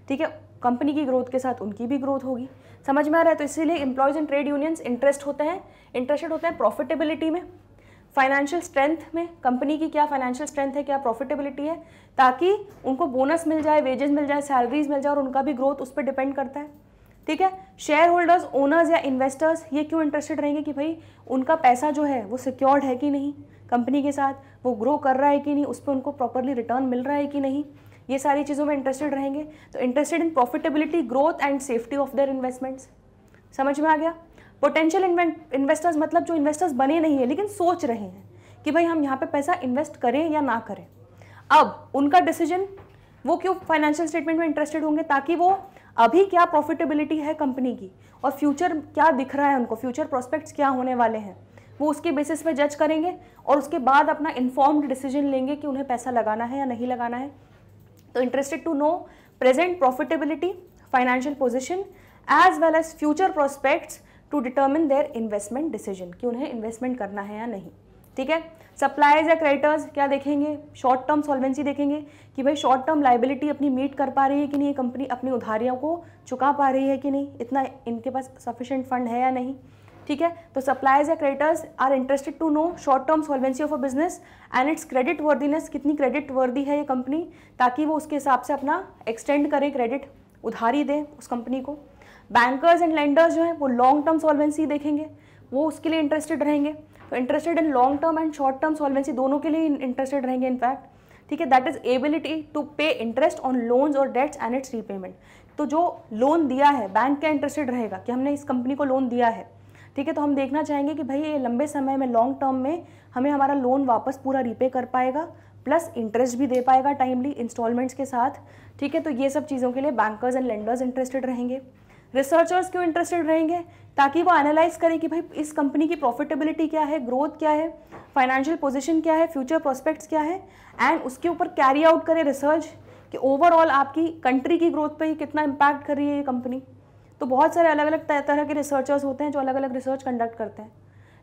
ठीक है कंपनी की ग्रोथ के साथ उनकी भी ग्रोथ होगी समझ में आ रहा है तो इसीलिए employees and trade unions interest होते हैं इंटरेस्टेड होते हैं प्रॉफिटेबिलिटी में फाइनेंशियल स्ट्रेंथ में कंपनी की क्या फाइनेंशियल स्ट्रेंथ है क्या प्रॉफिटेबिलिटी है ताकि उनको बोनस मिल जाए वेजेस मिल जाए सैलरीज मिल जाए और उनका भी ग्रोथ उस पर डिपेंड करता है ठीक है शेयर होल्डर्स ओनर्स या इन्वेस्टर्स ये क्यों इंटरेस्टेड रहेंगे कि भाई उनका पैसा जो है वो सिक्योर्ड है कि नहीं कंपनी के साथ वो ग्रो कर रहा है कि नहीं उस पर उनको प्रॉपरली रिटर्न मिल रहा है कि नहीं ये सारी चीज़ों में इंटरेस्टेड रहेंगे तो interested in profitability growth and safety of their investments समझ में आ गया पोटेंशियल इन्वेस्टर्स मतलब जो इन्वेस्टर्स बने नहीं है लेकिन सोच रहे हैं कि भाई हम यहाँ पे पैसा इन्वेस्ट करें या ना करें अब उनका डिसीजन वो क्यों फाइनेंशियल स्टेटमेंट में इंटरेस्टेड होंगे ताकि वो अभी क्या प्रॉफिटेबिलिटी है कंपनी की और फ्यूचर क्या दिख रहा है उनको फ्यूचर प्रोस्पेक्ट्स क्या होने वाले हैं वो उसके बेसिस पे जज करेंगे और उसके बाद अपना इन्फॉर्म्ड डिसीजन लेंगे कि उन्हें पैसा लगाना है या नहीं लगाना है तो interested to know present profitability financial position as well as future prospects to determine their investment decision कि उन्हें इन्वेस्टमेंट करना है या नहीं ठीक है सप्लायर्स या क्रेडिटर्स क्या देखेंगे शॉर्ट टर्म सॉल्वेंसी देखेंगे कि भाई शॉर्ट टर्म लाइबिलिटी अपनी मीट कर पा रही है कि नहीं कंपनी अपनी उधारियों को चुका पा रही है कि नहीं इतना इनके पास सफिशेंट फंड है या नहीं ठीक है तो सप्लायर्स या creditors are interested to know short term solvency of a business and its credit worthiness कितनी क्रेडिट वर्दी है ये कंपनी ताकि वो उसके हिसाब से अपना एक्सटेंड करें क्रेडिट उधारी दें उस कंपनी को बैंकर्स एंड लेंडर्स जो हैं वो लॉन्ग टर्म सॉल्वेंसी देखेंगे वो उसके लिए इंटरेस्टेड रहेंगे तो interested in long term and short term solvency दोनों के लिए इंटरेस्टेड रहेंगे इनफैक्ट ठीक है that is ability to pay interest on loans और डेट्स एंड इट्स रीपेमेंट तो जो लोन दिया है बैंक क्या इंटरेस्टेड रहेगा कि हमने इस कंपनी को लोन दिया है ठीक है तो हम देखना चाहेंगे कि भाई ये लंबे समय में लॉन्ग टर्म में हमें हमारा लोन वापस पूरा रीपे कर पाएगा प्लस इंटरेस्ट भी दे पाएगा टाइमली इंस्टॉलमेंट्स के साथ ठीक है तो ये सब चीज़ों के लिए बैंकर्स एंड लेंडर्स इंटरेस्टेड रहेंगे रिसर्चर्स क्यों इंटरेस्टेड रहेंगे ताकि वो एनालाइज करें कि भाई इस कंपनी की प्रॉफिटेबिलिटी क्या है ग्रोथ क्या है फाइनेंशियल पोजिशन क्या है फ्यूचर प्रोस्पेक्ट्स क्या है एंड उसके ऊपर कैरी आउट करें रिसर्च कि ओवरऑल आपकी कंट्री की ग्रोथ पर कितना इम्पैक्ट कर रही है ये कंपनी तो बहुत सारे अलग अलग तरह के रिसर्चर्स होते हैं जो अलग अलग रिसर्च कंडक्ट करते हैं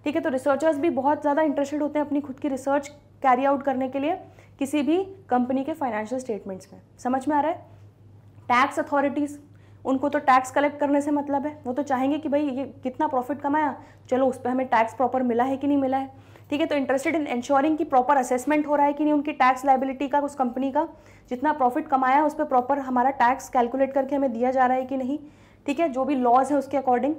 ठीक है तो रिसर्चर्स भी बहुत ज़्यादा इंटरेस्टेड होते हैं अपनी खुद की रिसर्च कैरी आउट करने के लिए किसी भी कंपनी के फाइनेंशियल स्टेटमेंट्स में समझ में आ रहा है टैक्स अथॉरिटीज़ उनको तो टैक्स कलेक्ट करने से मतलब है वो तो चाहेंगे कि भाई ये कितना प्रॉफिट कमाया चलो उस पर हमें टैक्स प्रॉपर मिला है कि नहीं मिला है ठीक है तो इंटरेस्टेड इन इंश्योरिंग की प्रॉपर असेसमेंट हो रहा है कि नहीं उनकी टैक्स लाइबिलिटी का उस कंपनी का जितना प्रॉफिट कमाया है उस पर प्रॉपर हमारा टैक्स कैलकुलेट करके हमें दिया जा रहा है कि नहीं ठीक है जो भी लॉज है उसके अकॉर्डिंग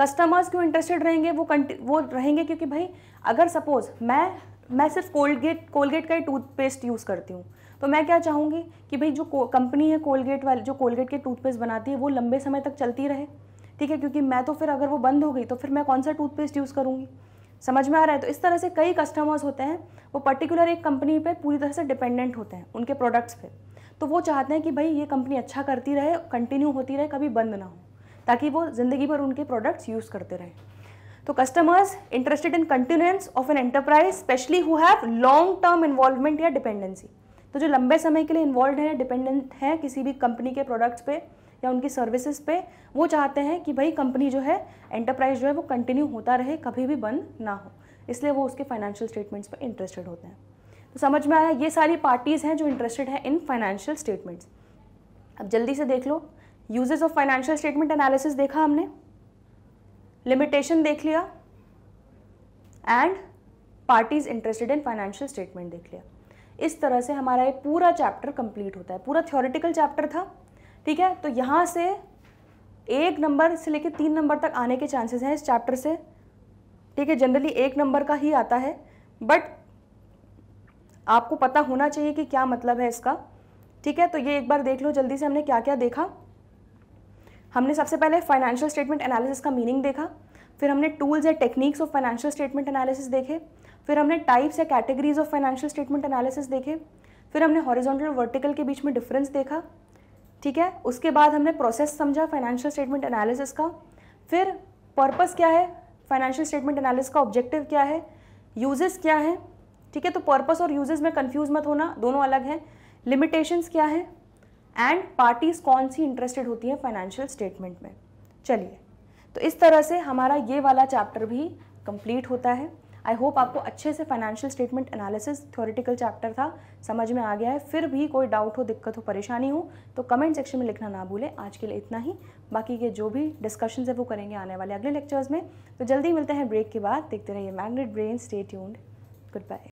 कस्टमर्स क्यों इंटरेस्टेड रहेंगे वो वो रहेंगे क्योंकि भाई अगर सपोज़ मैं मैं सिर्फ कोलगेट कोलगेट का ही टूथपेस्ट यूज़ करती हूँ तो मैं क्या चाहूँगी कि भाई जो कंपनी है कोलगेट वाली जो कोलगेट के टूथपेस्ट बनाती है वो लंबे समय तक चलती रहे ठीक है क्योंकि मैं तो फिर अगर वो बंद हो गई तो फिर मैं कौन सा टूथपेस्ट यूज़ करूँगी समझ में आ रहा है तो इस तरह से कई कस्टमर्स होते हैं वो पर्टिकुलर एक कंपनी पर पूरी तरह से डिपेंडेंट होते हैं उनके प्रोडक्ट्स पर तो वो चाहते हैं कि भाई ये कंपनी अच्छा करती रहे कंटिन्यू होती रहे कभी बंद ना हो ताकि वो ज़िंदगी भर उनके प्रोडक्ट्स यूज़ करते रहें तो customers interested in continuance of an enterprise specially who have long term involvement या डिपेंडेंसी तो जो लंबे समय के लिए इन्वॉल्व है डिपेंडेंट है किसी भी कंपनी के प्रोडक्ट्स पे या उनकी सर्विसेज पे वो चाहते हैं कि भाई कंपनी जो है एंटरप्राइज जो है वो कंटिन्यू होता रहे कभी भी बंद ना हो इसलिए वो उसके फाइनेंशियल स्टेटमेंट्स पर इंटरेस्टेड होते हैं तो समझ में आया ये सारी पार्टीज़ हैं जो इंटरेस्टेड हैं इन फाइनेंशियल स्टेटमेंट्स अब जल्दी से देख लो uses of financial statement analysis देखा हमने लिमिटेशन देख लिया and parties interested in financial statement देख लिया इस तरह से हमारा ये पूरा चैप्टर कंप्लीट होता है पूरा थ्योरेटिकल चैप्टर था ठीक है तो यहाँ से एक नंबर से लेकर तीन नंबर तक आने के चांसेस हैं इस चैप्टर से ठीक है जनरली एक नंबर का ही आता है बट आपको पता होना चाहिए कि क्या मतलब है इसका ठीक है तो ये एक बार देख लो जल्दी से हमने क्या क्या देखा हमने सबसे पहले फाइनेंशियल स्टेटमेंट एनालिसिस का मीनिंग देखा फिर हमने टूल्स या techniques of financial statement analysis देखे फिर हमने टाइप्स या categories of financial statement analysis देखे फिर हमने हॉरिजॉन्टल और वर्टिकल के बीच में डिफरेंस देखा ठीक है उसके बाद हमने प्रोसेस समझा फाइनेंशियल स्टेटमेंट एनालिसिस का फिर पर्पस क्या है फाइनेंशियल स्टेटमेंट एनालिसिस का ऑब्जेक्टिव क्या है यूजेस क्या है ठीक है तो पर्पस और यूजेस में कंफ्यूज मत होना दोनों अलग हैं लिमिटेशंस क्या है एंड पार्टीज कौन सी इंटरेस्टेड होती हैं फाइनेंशियल स्टेटमेंट में चलिए तो इस तरह से हमारा ये वाला चैप्टर भी कंप्लीट होता है आई होप आपको अच्छे से financial statement analysis theoretical chapter था समझ में आ गया है फिर भी कोई डाउट हो दिक्कत हो परेशानी हो तो कमेंट सेक्शन में लिखना ना भूलें आज के लिए इतना ही बाकी के जो भी डिस्कशन है वो करेंगे आने वाले अगले लेक्चर्स में तो जल्दी मिलते हैं ब्रेक के बाद देखते रहिए Magnet Brain stay tuned good bye